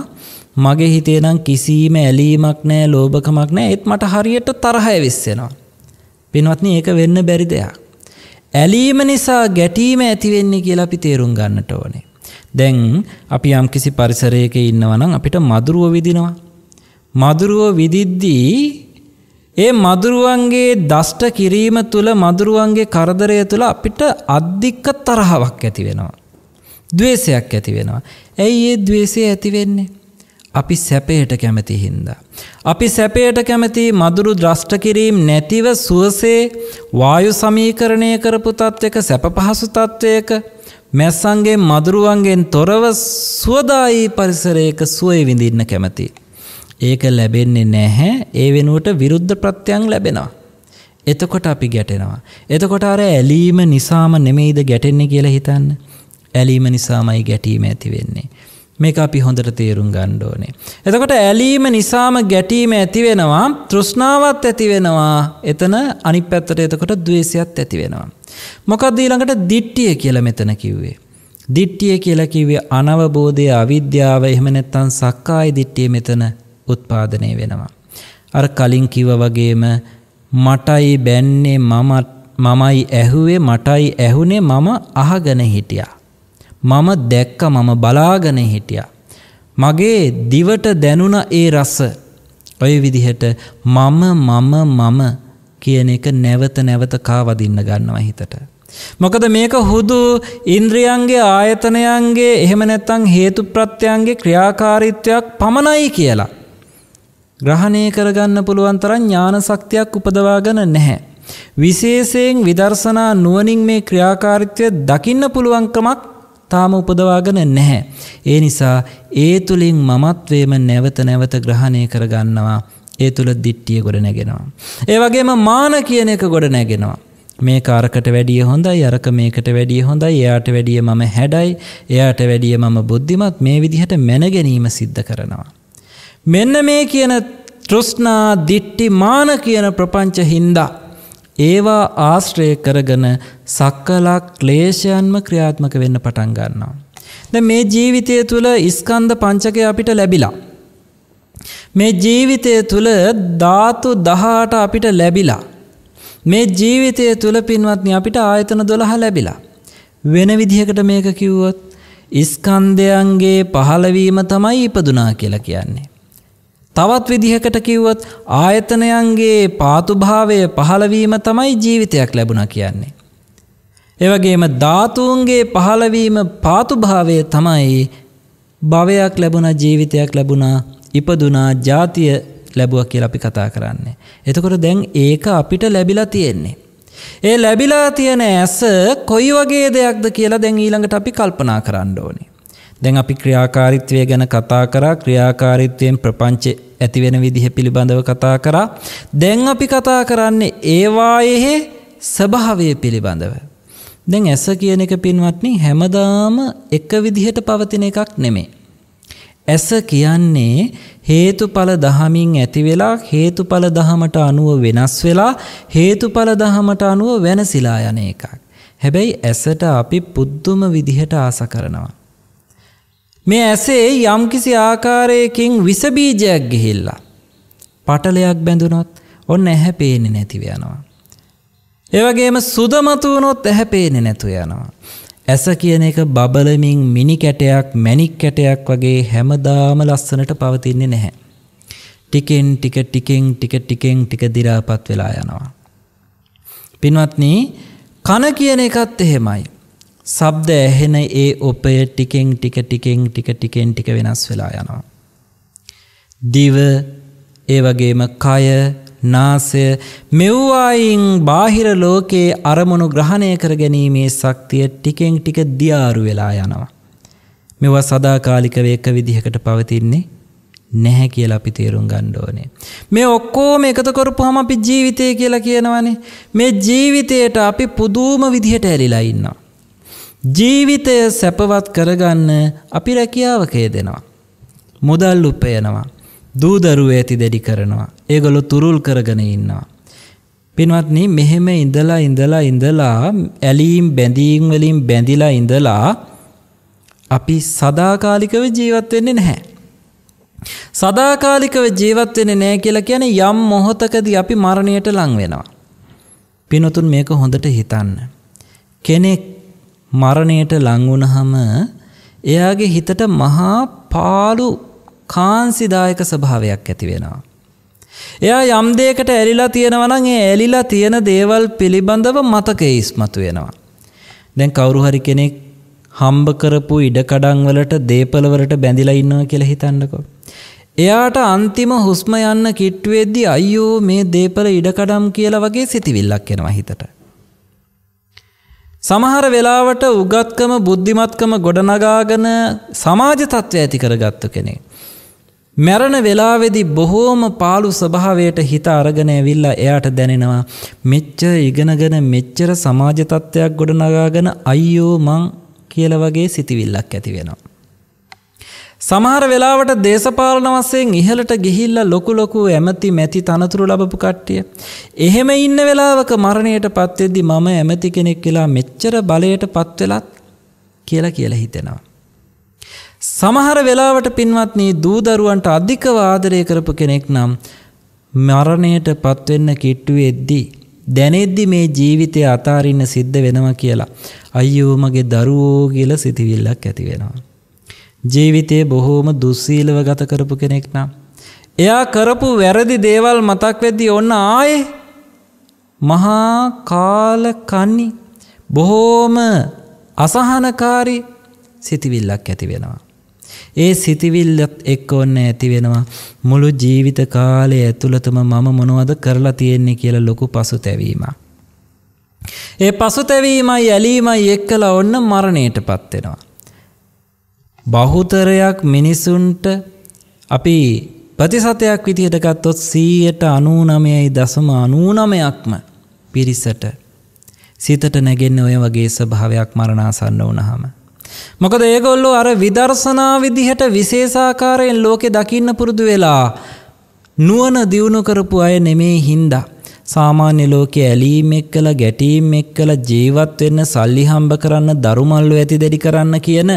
මගේ හිතේනම් කිසිීම ඇලීමක් නෑ ලෝභකමක් නෑ එත් මට හරියට තරහය විස්සෙනවා. පින්වත්න ඒක වෙන්න බැරි දෙයක්. ඇලීම නිසා ගැටීම ඇතිවෙන්නේ කියලා අපි තේරුම් ගන්නට ඕනේ. දැන් අපි යම් කිසි පරිසරයක ඉන්නවනම් අපිට මදුරුව විදිනවා. මදුරුව විදිද්දී ඒ මදුරුවන්ගේ දෂ්ට කිරීම තුළ මදුරුවන්ගේ කරදරය තුළ අපිට අධික්ක තරහාවක් ඇති වෙනවා. දවේශයක් ඇති වෙනවා. ඇයි ඒ දවේශය ඇතිවෙන්නේ. අපි සැපයට කැමති හින්දා. අපි සැපයට කැමති මදුරු ද්‍රෂ්ට කිරීම් නැතිව සුවසේ වායු සමීකරණය කරපු තත්ත්වක සැප පහසු තත්ත්වයක මැස්සන්ගේ මදුරුවන්ගෙන් තොරව සුවදායි පරිසරයක සුවය විඳින්න කැමති. ඒක ලැබෙන්නේ නැහැ ඒ වෙනුවට විරුද්ධ ප්‍රත්‍යයන් ලැබෙනවා. එතකොට අපි ගැටෙනවා. එතකොට අර ඇලීම නිසාම නෙමෙයිද ගැටෙන්නේ කියලා හිතන්න. ඇලීම නිසාමයි ගැටීම ඇති වෙන්නේ. මේක අපි හොඳට තේරුම් ගන්න ඕනේ. එතකොට ඇලීම නිසාම ගැටීම ඇති වෙනවා, තෘෂ්ණාවත් ඇති වෙනවා. එතන අනිත් පැත්තට එතකොට ද්වේෂයත් ඇති වෙනවා. මොකක්ද ඊළඟට දිට්ඨිය කියලා මෙතන කිව්වේ? දිට්ටිය කියලා කිවේ අනවබෝධය අවිද්‍යාව එහෙම නැත්තම් සක්කාය දිට්ටිය මෙතන උත්පාදනය වෙනවා. අර කලින් කිව වගේම මටයි බැන්නේ මමයි ඇහුවේ මටයි ඇහුනේ මම අහගන හිටියා. මම දැක්ක මම බලාගන හිටියා. මගේ දිවට දැනුණ ඒ රස ඔය විදිහට මම මම මම කියන එක නැවත නැවත කාවදින්න ගන්නවා හිතට. මොකද මේක හුදු ඉන්ද්‍රියන්ගේ ආයතනයන්ගේ එහෙම නැත්තං හේතු ප්‍රත්‍යයන්ගේ ක්‍රියාකාරීත්වයක් පමණයි කියලා. ග්‍රහණය කරගන්න පුළුවන් තරම් ඥාන ශක්තියක් උපදවාගෙන නැහැ. විශේෂයෙන් විදර්ශනා නුවණින් මේ ක්‍රියාකාරීත්වය දකින්න පුළුවන්කමක් තාම උපදවාගෙන නැහැ. ඒ නිසා ඒ තුලින් මමත්වේම නැවත නැවත ග්‍රහණය කරගන්නවා. ඒ තුල දිට්ඨිය ගොඩ නැගෙනවා. ඒ වගේම මාන කියන එක ගොඩ නැගෙනවා. මේ කාරකට වැඩිය හොඳයි අරක මේකට වැඩිය හොඳයි එයාට වැඩිය මම හැඩයි එයාට වැඩිය මම බුද්ධිමත් මේ විදිහට මැන ගැනීම සිද්ධ කරනවා. මෙන්න මේ කියන තෘෂ්ණා දිට්ටි මාන කියන ප්‍රපංච හින්දා ඒවා ආශ්‍රය කරගෙන සක්කලා ක්ලේශයන්ම ක්‍රියාත්මක වෙන්න පටන් ගන්නවා. දැන් මේ ජීවිතය තුළ ස්කන්ධ පංචකය අපිට ලැබිලා. මේ ජීවිතය තුළ ධාතු 18 අපිට ලැබිලා. මේ ජීවිතය තුළ පින්වත්නි අපිට ආයතන 12 ලැබිලා. වෙන විදිහකට මේක කිව්වොත් ස්කන්ධයන්ගේ පහළවීම තමයි ඉපදුනා කියලා කියන්නේ. තවත් විදිහකට කිව්වොත් ආයතනයන්ගේ පාතුභාවය පහළවීම තමයි ජීවිතයක් ලැබුණ කියන්නේ. එවගේම ධාතුූන්ගේ පහළවීම පාතුභාවය තමයි භවයක් ලැබුණ ජීවිතයක් ලැබුණා ඉපදුනා ජාතිය ලැබුව කියල අපි කතා කරන්නේ. එතකොට දැන් ඒක අපිට ලැබිලා තියෙන්නේ. ඒ ලැබිලා තියෙන ඇස කොයි වගේ දෙයක්ද කියලා දැන් ඊළඟට අපි කල්පනා කරන්න ඕනි. දැන් අපි ක්‍රියාකාරීත්වය ගැන කතා කරා ක්‍රියාකාරීත්වයෙන් ප්‍රපංච ඇති වෙන විදිහ පිළිබඳව කතා කරා දැන් අපි කතා කරන්නේ ඒවායෙහි ස්වභාවය පිළිබඳව දැන් ඇස කියන එක පින්වත්නි හැමදාම එක විදිහට පවතින එකක් නෙමේ ඇස කියන්නේ හේතුඵල දහමින් ඇති වෙලා හේතුඵල දහමට අනුව වෙනස් වෙලා හේතුඵල දහමට අනුව වෙනසිලා යන එකක්. හැබැයි ඇසට අපි පුදුම විදිහට ආස කරනවා. මේ ඇසේ යම්කිසි ආකාරයකින් විසබීජයක් ගිහිල්ලා. පටලයක් බැඳුනොත් ඔන්න ඇහැ පේනෙ නැතිව යනවා. ඒවගේම සුදමතුවනොත් ඇහැ පේනෙ නැතු යනවා. ඇස කියන එක බබලමින් මිනි කැටයක් මැනික් කැටයක් වගේ හැමදාම ලස්සනට පවතින්නේ නැහැ. ටිකෙන් ටික ටිකෙන් ටික ටිකෙන් ටික දිරාපත් වෙලා යනවා. පින්වත්නී කන කියන එකත් එහෙමයි සබ්ද ඇහෙන ඒ ඔපය ටිකෙන් ටික ටිකෙන් ටික ටිකෙන් ටික වෙනස් වෙලා යනවා. දිව ඒ වගේම කය නාසය මෙව්වායින් බාහිර ලෝකයේ අරමුණු ග්‍රහණය කර ගැනීමේ ශක්තිය ටිකෙන් ටික දියාරු වෙලා යනවා. මෙවා සදාකාලිකව එක විදිහකට පවතින්නේ නැහැ කියලා අපි තේරුම් ගන්න ඕනේ. මේ ඔක්කොම එකතු කරපුවාම අපි ජීවිතය කියලා කියනවනේ. මේ ජීවිතයට අපි පුදුම විදිහට ඇලිලා ඉන්නවා. ජීවිතය සැපවත් කරගන්න අපි රැකියාවකය දෙනවා. මුදල් උපයනවා. දූදරුව ඇති දෙඩි කරනවා. ඒගොලු තුරුල් කරගෙන ඉන්නවා. පින්වත්නි මෙහෙම ඉඳලා ඉඳලා ඉඳලා ඇලීම් බැඳීම් වලින් බැඳිලා ඉඳලා අපි සදාකාලිකව ජීවත් වෙන්නේ නැහැ. සදාකාලිකව ජීවත් වෙන්නේ නැහැ කියලා කියන්නේ යම් මොහොතකදී අපි මරණයට ලං වෙනවා. පිනතුන් මේක හොඳට හිතන්න. කෙනෙක් මරණයට ලංවුනහම එයාගේ හිතට මහා පාලු කාන්සිදායක ස්වභාවයක් ඇති වෙනවා. එයා යම් දෙයකට ඇලිලා තියෙනවනම් ඒ ඇලිලා තියෙන දේවල් පිළිබඳව මතකයේ ඉස්මතු වෙනවා. දැන් කවුරු හරි කෙනෙක් හම්බ කරපු ඉඩකඩම් වලට දේපල වලට බැඳිලා ඉන්නවා කියලා හිතන්නකෝ. එයාට අන්තිම හුස්ම යන්න කිට්ටු වෙද්දී අයියෝ මේ දේපල ඉඩකඩම් කියලා වගේ සිතිවිල්ලක් එනවා හිතට. සමහර වෙලාවට උගත්කම බුද්ධිමත්කම ගොඩනගාගෙන සමාජ තත්ත්ව ඇති කරගත්තු කෙනෙ. මැරණ වෙලාවෙදි බොහෝම පාලු ස්වභාවයට හිත අරගෙන ඇවිල්ලා එයාට දැනෙනවා මෙච්චර ඉගෙනගෙන මෙච්චර සමාජ තත්ත්වයක් ගොඩනගාගෙන අයියෝ මං කියල වගේ සිතිවිල්ලක් ඇති වෙනවා. සමහර වෙලාවට දේශපාලන වස්සයෙන් ඉහලට ගිහිල්ල ලොකු ලොකු ඇමති මැති තනතුරු ලබපු කට්ටිය. එහෙම ඉන්න වෙලාවක මරණයට පත්වෙද්දි මම ඇමති කෙනෙක් කියලා මෙච්චර බලයට පත්වෙලත් කියලා කියල හිතෙනවා. සමහර වෙලාවට පින්වත්නී දූදරුවන්ට අධික වාදරය කරපු කෙනෙක් නම් මරණයට පත්වෙන්න කිට්ටුව එද්දී. දැනෙද්දි මේ ජීවිතය අතාරන්න සිද්ධ වෙනවා කියලා. අයියෝ මගේ දරුවෝ කියල සිතිවිල්ලක් ඇති වෙනවා. ජීවිතයේ බොහෝම දුස්සීලව ගත කරපු කෙනෙක් නම්. එයා කරපු වැරදි දේවල් මතක් වෙද්දී ඔන්න ආයේ මහා කාල කන්නි බොහෝම අසහනකාරී සිතිවිල්ලක් ඇති වෙනවා. ඒ සිතිවිල්ලත් එක්ක ඔන්න ඇති වෙනවා මුළු ජීවිත කාලය ඇතුළතම මම මොනවද කරලා තියෙන්නේ කියලා ලොකු පසුතැවීම. ඒ පසුතැවීමයි ඇලීමයි එක්කලා ඔන්න මරණයට පත් වෙනවා. බහුතරයක් මිනිසුන්ට අපි ප්‍රතිසතයක් විදිහට ගත්තොත් 100ට 99යි දශම 99ක්ම පිරිසට සිතට නැගෙන්නේ ඔය වගේ ස්වභාවයක් මරණාසන්න වුණාම. මොකද ඒගොල්ලෝ අර විදර්ශනා විදිහට විශේෂාකාරයෙන් ලෝකේ දකින්න පුරුදු වෙලා නුවණ දියුණු කරපු අය නෙමේ හින්දා සාමාන්‍ය ලෝකයේ ඇලීම් එක්කලා ගැටීම් එක්කලා ජීවත් වෙන්න සල්ලි හම්බ කරන්න දරුමල්ලු ඇති දෙඩි කරන්න කියන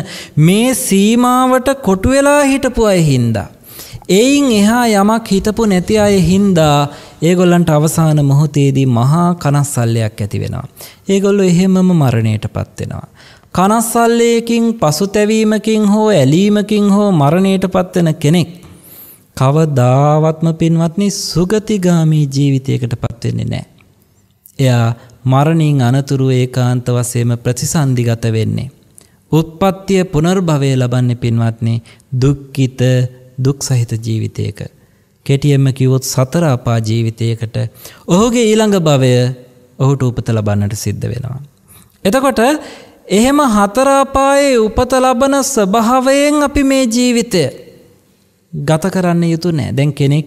මේ සීමාවට කොටු වෙලා හිටපු අය හින්දා. එයින් එහා යමක් හිතපු නැති අය හින්දා ඒගොල්ලන්ට අවසාන මොහොතේදී මහා කනස්සල්ලයක් ඇති වෙනවා. ඒගොල්ලෝ එහෙමම මරණයටපත් වෙනවා. කනස්සල්ලයකින් පසුතැවීමකින් හෝ ඇලීමකින් හෝ මරණයටපත් වෙන කෙනෙක් කවදාවත්ම පින්වත්නි සුගතිගාමී ජීවිතයකට පත්වෙන්නේ නෑ. එයා මරණින් අනතුරු ඒකාන්ත වසයම ප්‍රතිසන්ධිගත වෙන්නේ. උත්පත්තිය පුනර්භවය ලබන්නේ පින්වත්නේ දුක්කිත දුක් සහිත ජීවිතයක. කෙටියම්ම කිවොත් සතරාපා ජීවිතයකට ඔහුගේ ඊළඟ භවය ඔහුට උපත ලබන්නට සිද්ධ වෙනවා. එතකොට එහෙම හතරාපායේ උපත ලබන ස්වභාවයෙන් අපි මේ ජීවිතය ගත කරන්න යුතු නෑ දැන් කෙනෙක්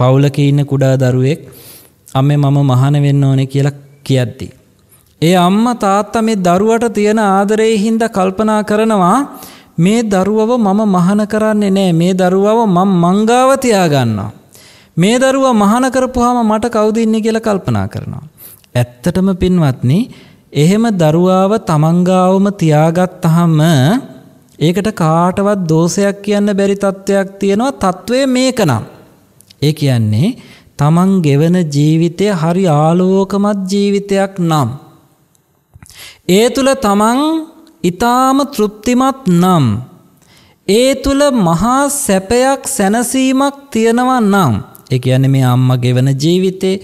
පවුලක ඉන්න කුඩා දරුවෙක් අම්ම මම මහන වෙන්න ඕන කියලා කියද්දී. ඒ අම්ම තාත්තා මේ දරුවට තියෙන ආදරේ හින්ද කල්පනා කරනවා මේ දරුවව මම මහන කරන්නේ නෑ මේ දරුවව මං මංගාව තියාගන්නවා. මේ දරුවා මහන කරපුවාම මට කවුද ඉන්නේ කියලා කල්පනා කරනවා. ඇත්තටම පින්වත්නි එහෙම දරුවාව තමන්ගාවම තියාගත්තහම ඒකට කාටවත් දෝෂයක් කියන්න බැරි තත්ත්වයක් තියෙනවා తත්වය මේකනම්. ඒ කියන්නේ තමන් ගෙවන ජීවිතය හරි ආලෝකමත් ජීවිතයක් නම්. ඒ තුල තමන් ඊ타ම තෘප්තිමත් නම් ඒ තුල මහා සැපයක් සැනසීමක් තියෙනවා නම් ඒ කියන්නේ මේ අම්මා ගෙවන ජීවිතේ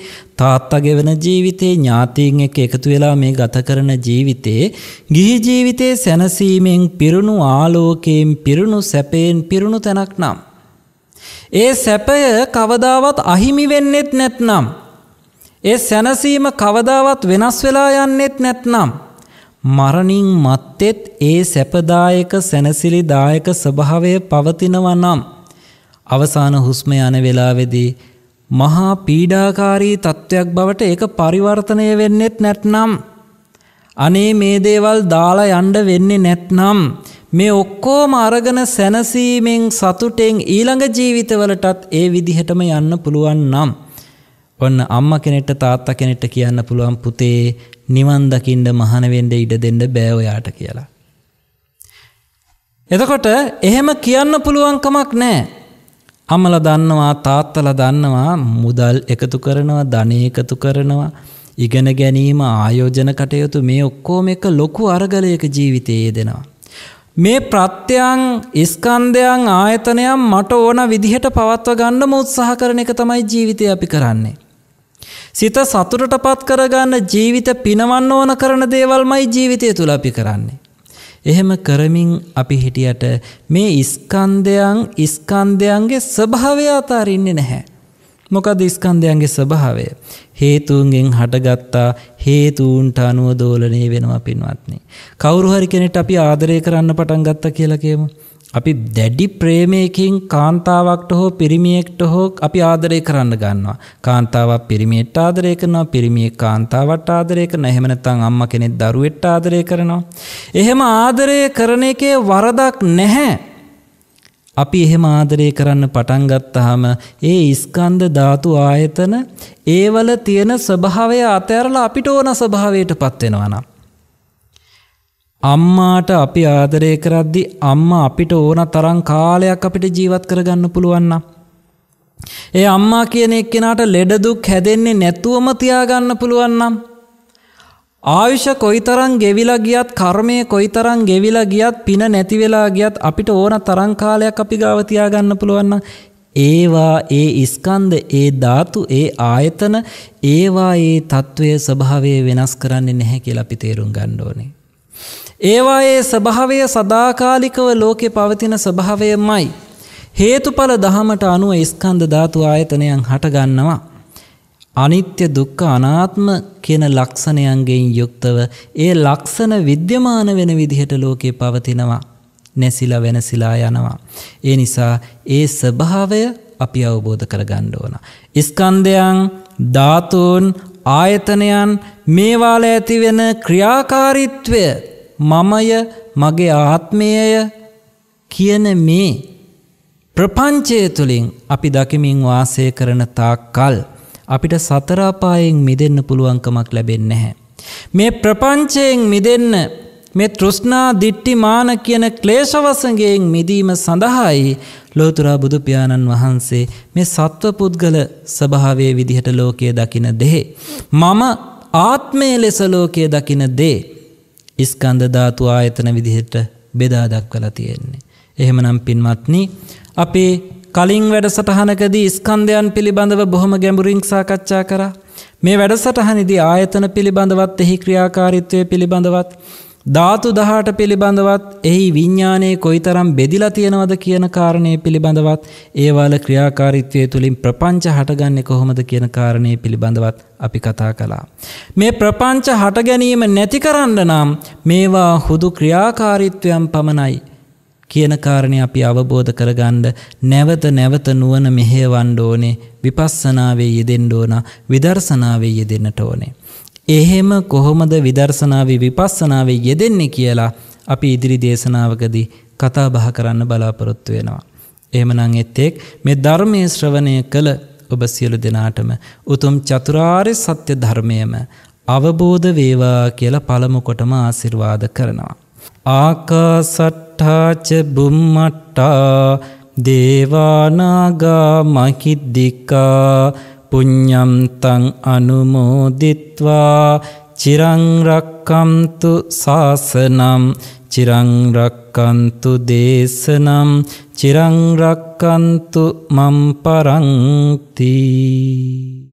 තාත්තා ගෙවන ජීවිතේ ඥාතීන් එක්ක එකතු වෙලා මේ ගත කරන ජීවිතේ ගිහි ජීවිතේ සැනසීමෙන් පිරුණු ආලෝකයෙන් පිරුණු සැපයෙන් පිරුණු තැනක් නම් ඒ සැපය කවදාවත් අහිමි වෙන්නෙත් නැත්නම් ඒ සැනසීම කවදාවත් වෙනස් වෙලා යන්නෙත් නැත්නම් මරණින් මත්තෙත් ඒ සැපදායක සැනසිලිදායක ස්වභාවය පවතිනවා නම් අවසාන හුස්ම යන වෙලාවෙදී මහා පීඩාකාරී තත්ත්වයක් බවට ඒක පරිවර්තනය වෙන්නෙත් නැත්නම් අනේ මේ දේවල් දාලා යන්න වෙන්නේ නැත්නම් මේ ඔක්කොම අරගෙන සැනසීමෙන් සතුටෙන් ඊළඟ ජීවිතවලටත් ඒ විදිහටම යන්න පුළුවන් නම් ඔන්න අම්මා කෙනෙක්ට තාත්තා කෙනෙක්ට කියන්න පුළුවන් පුතේ නිවන් දකින්න මහාන වෙන්න ඉඩ දෙන්න බෑ ඔයාට කියලා එතකොට එහෙම කියන්න පුළුවන්කමක් නැහැ අම්මල දන්නවා තාත්තල දන්නවා මුදල් එකතු කරනවා ධනය එකතු කරනවා ඉගෙන ගැනීම ආයෝජන කටයුතු මේ ඔක්කෝම එක ලොකු අරගලයක ජීවිතයේ දෙනවා. මේ ප්‍රත්‍යයන් ඉස්කන්දයන් ආයතනයම් මට ඕන විදිහට පවත්ව ගණ්ඩම උත්සාහ කරන එක තමයි ජීවිතය අපි කරන්නේ. සිත සතුරට පත් කරගන්න ජීවිත පිනවන්න ඕන කරන දේවල්මයි ජීවිතය තුළ අපි කරන්නේ. එහෙම කරමින් අපි හිටියට මේ ඉස්කන්දයන් ඉස්කන්දයන්ගේ ස්වභාවය අතාරන්නේ නැහැ. මොකද ඉස්කන්දයන්ගේ ස්වභාවය හේතුන්ගෙන් හටගත්තා හේතුන්ට අනුව දෝලනය වෙනවා පින්වත්නි. කවුරු හරි කෙනෙට අපි ආදරය කරන්න පටන් ගත්තා කියලා කියමු. අපි දැඩි ප්‍රේමයකින් කාන්තාවක්ට හෝ පිරිමියෙක්ට හෝ අපි ආදරය කරන්න ගන්නවා. කාන්තාවක් පිරිමියෙක්ට ආදරය කරනවා, පිරිමියෙක් කාන්තාවට ආදරය කරනවා, එහෙම නැත්නම් අම්මා කෙනෙක් දරුවෙක්ට ආදරය කරනවා. එහෙම ආදරය කරන එකේ වරදක් නැහැ. අපි එහෙම ආදරය කරන්න පටන් ගත්තාම ඒ ස්කන්ධ ධාතු ආයතන ඒවල තියෙන ස්වභාවය අතහැරලා අපිට ඕන ස්වභාවයටපත් වෙනවා නම් අම්මාට අපි ආදරය කරද්දි අම්මා අපිට ඕන තරම් කාලයක් අපිට ජීවත් කරගන්න පුළුවන්න. ඒ අම්මා කියන එක්කෙනාට ලෙඩදුක් හැදෙන්නේ නැතුවම තියාගන්න පුළුවන්නම්. ආයුෂ කොයිතරං ගෙවිලා ගියත් කර්මය කොයිතරං ගෙවිලා ගියත් පින නැතිවෙලා ගියත් අපිට ඕන තරං කාලයක් අපි ගාවතියාගන්න පුළුවන්න ඒවා ඒ ඉස්කන්ද ඒ ධාතු ඒ ආයතන ඒවා ඒ තත්ත්වය ස්වභාවය වෙනස් කරන්නේ නැහැ කියලා අපි තේරුම් ගණ්ඩෝනේ. ඒවා ඒ ස්වභාවය සදාකාලිකව ලෝකෙ පවතින ස්වභාවයමයි. හේතුඵල දහමට අනුව ස්කන්ධ ධාතු ආයතනයන් හටගන්නවා. අනිත්‍ය දුක්ඛ අනාත්ම කියන ලක්ෂණයන්ගෙන් යුක්තව ඒ ලක්ෂණ විද්‍යමාන වෙන විදිහට ලෝකේ පවතිනවා. නැසිලා වෙනසිලා යනවා. ඒ නිසා ඒ ස්වභාවය අපි අවබෝධ කරගන්න ඕන. ස්කන්ධයන් ධාතුන් ආයතනයන් මේවාල ඇතිවෙන ක්‍රියාකාරීත්වය මමය මගේ ආත්මයය කියන මේ ප්‍රපංචය තුළින් අපි දකිමින් වාසය කරන තාක්කල් අපිට සතරාපායෙන් මිදෙන්න පුළුවන්කමක් ලැබෙන්නේ නැහැ. මේ ප්‍රපංචයෙන් මිදෙන්න මේ තෘෂ්ණා දිට්ටි මාන කියන ක්ලේශවසඟයෙන් මිදීම සඳහායි ලෝතුරා බුදුපාණන් වහන්සේ මේ සත්ව පුද්ගල ස්වභාවයේ විදිහට ලෝකය දකින දෙහේ. මම ආත්මය ලෙස ලෝකය දකින දේ. ස්කන්ධ ධාතු ආයතන විදිහට බෙදා දක්වලා තියෙන්නේ. එහෙමනම් පින්වත්නි අපේ කලින් වැඩසටහනකදී ස්කන්ධයන් පිළිබඳව බොහොම ගැඹුරින් සාකච්ඡා කරා. මේ වැඩසටහනේදී ආයතන පිළිබඳවත් එහි ක්‍රියාකාරීත්වය පිළිබඳවත් ධාතු දහට පිළිබඳවත් එහි විඤ්ඥානයේ කොයිතරම් බෙදිලා තියෙනවද කියන කාරණය පිළිබඳවත් ඒවාල ක්‍රියාකාරිත්වය තුළින් ප්‍රපංච හටගන්නේ කොහොමද කියන කාරණය පිළිබඳවත් අපි කතා කළා. මේ ප්‍රපංච හට ගැනීම නැති කරන්න නම් මේවා හුදු ක්‍රියාකාරිත්වයම් පමණයි. කියන කාරණය අපි අවබෝධ කරගන්න නැවත නැවත නුවන මෙහේවන්ඩ ඕනේ විපස්සනාවේ යෙදෙන්ඩ ඕන විදර්ශනාවේ යෙදෙන්නට ඕනේ. එහෙම කොහොමද විදර්ශනාවේ විපස්සනාවේ යෙදෙන්නේ කියලා අපි ඉදිරි දේශනාවකදී කතා බහ කරන්න බලාපොරොත්තු වෙනවා. එහෙමනම් එත්තෙක් මේ ධර්මයේ ශ්‍රවණය කළ ඔබ සියලු දෙනාටම උතුම් චතුරාර්ය සත්‍ය ධර්මයම අවබෝධ වේවා කියලා පළමු කොටම ආශිර්වාද කරනවා. ආකාසට්ඨාච බුම්මට්ටා දේවානාගා මහිද්దికා පුඤ්ඤන්තං අනුමෝදිත්වා චිරංරක්කන්තු සාසනම් චිරංරක්කන්තු දේශනම් චිරංරක්කන්තු මම්පරංතිී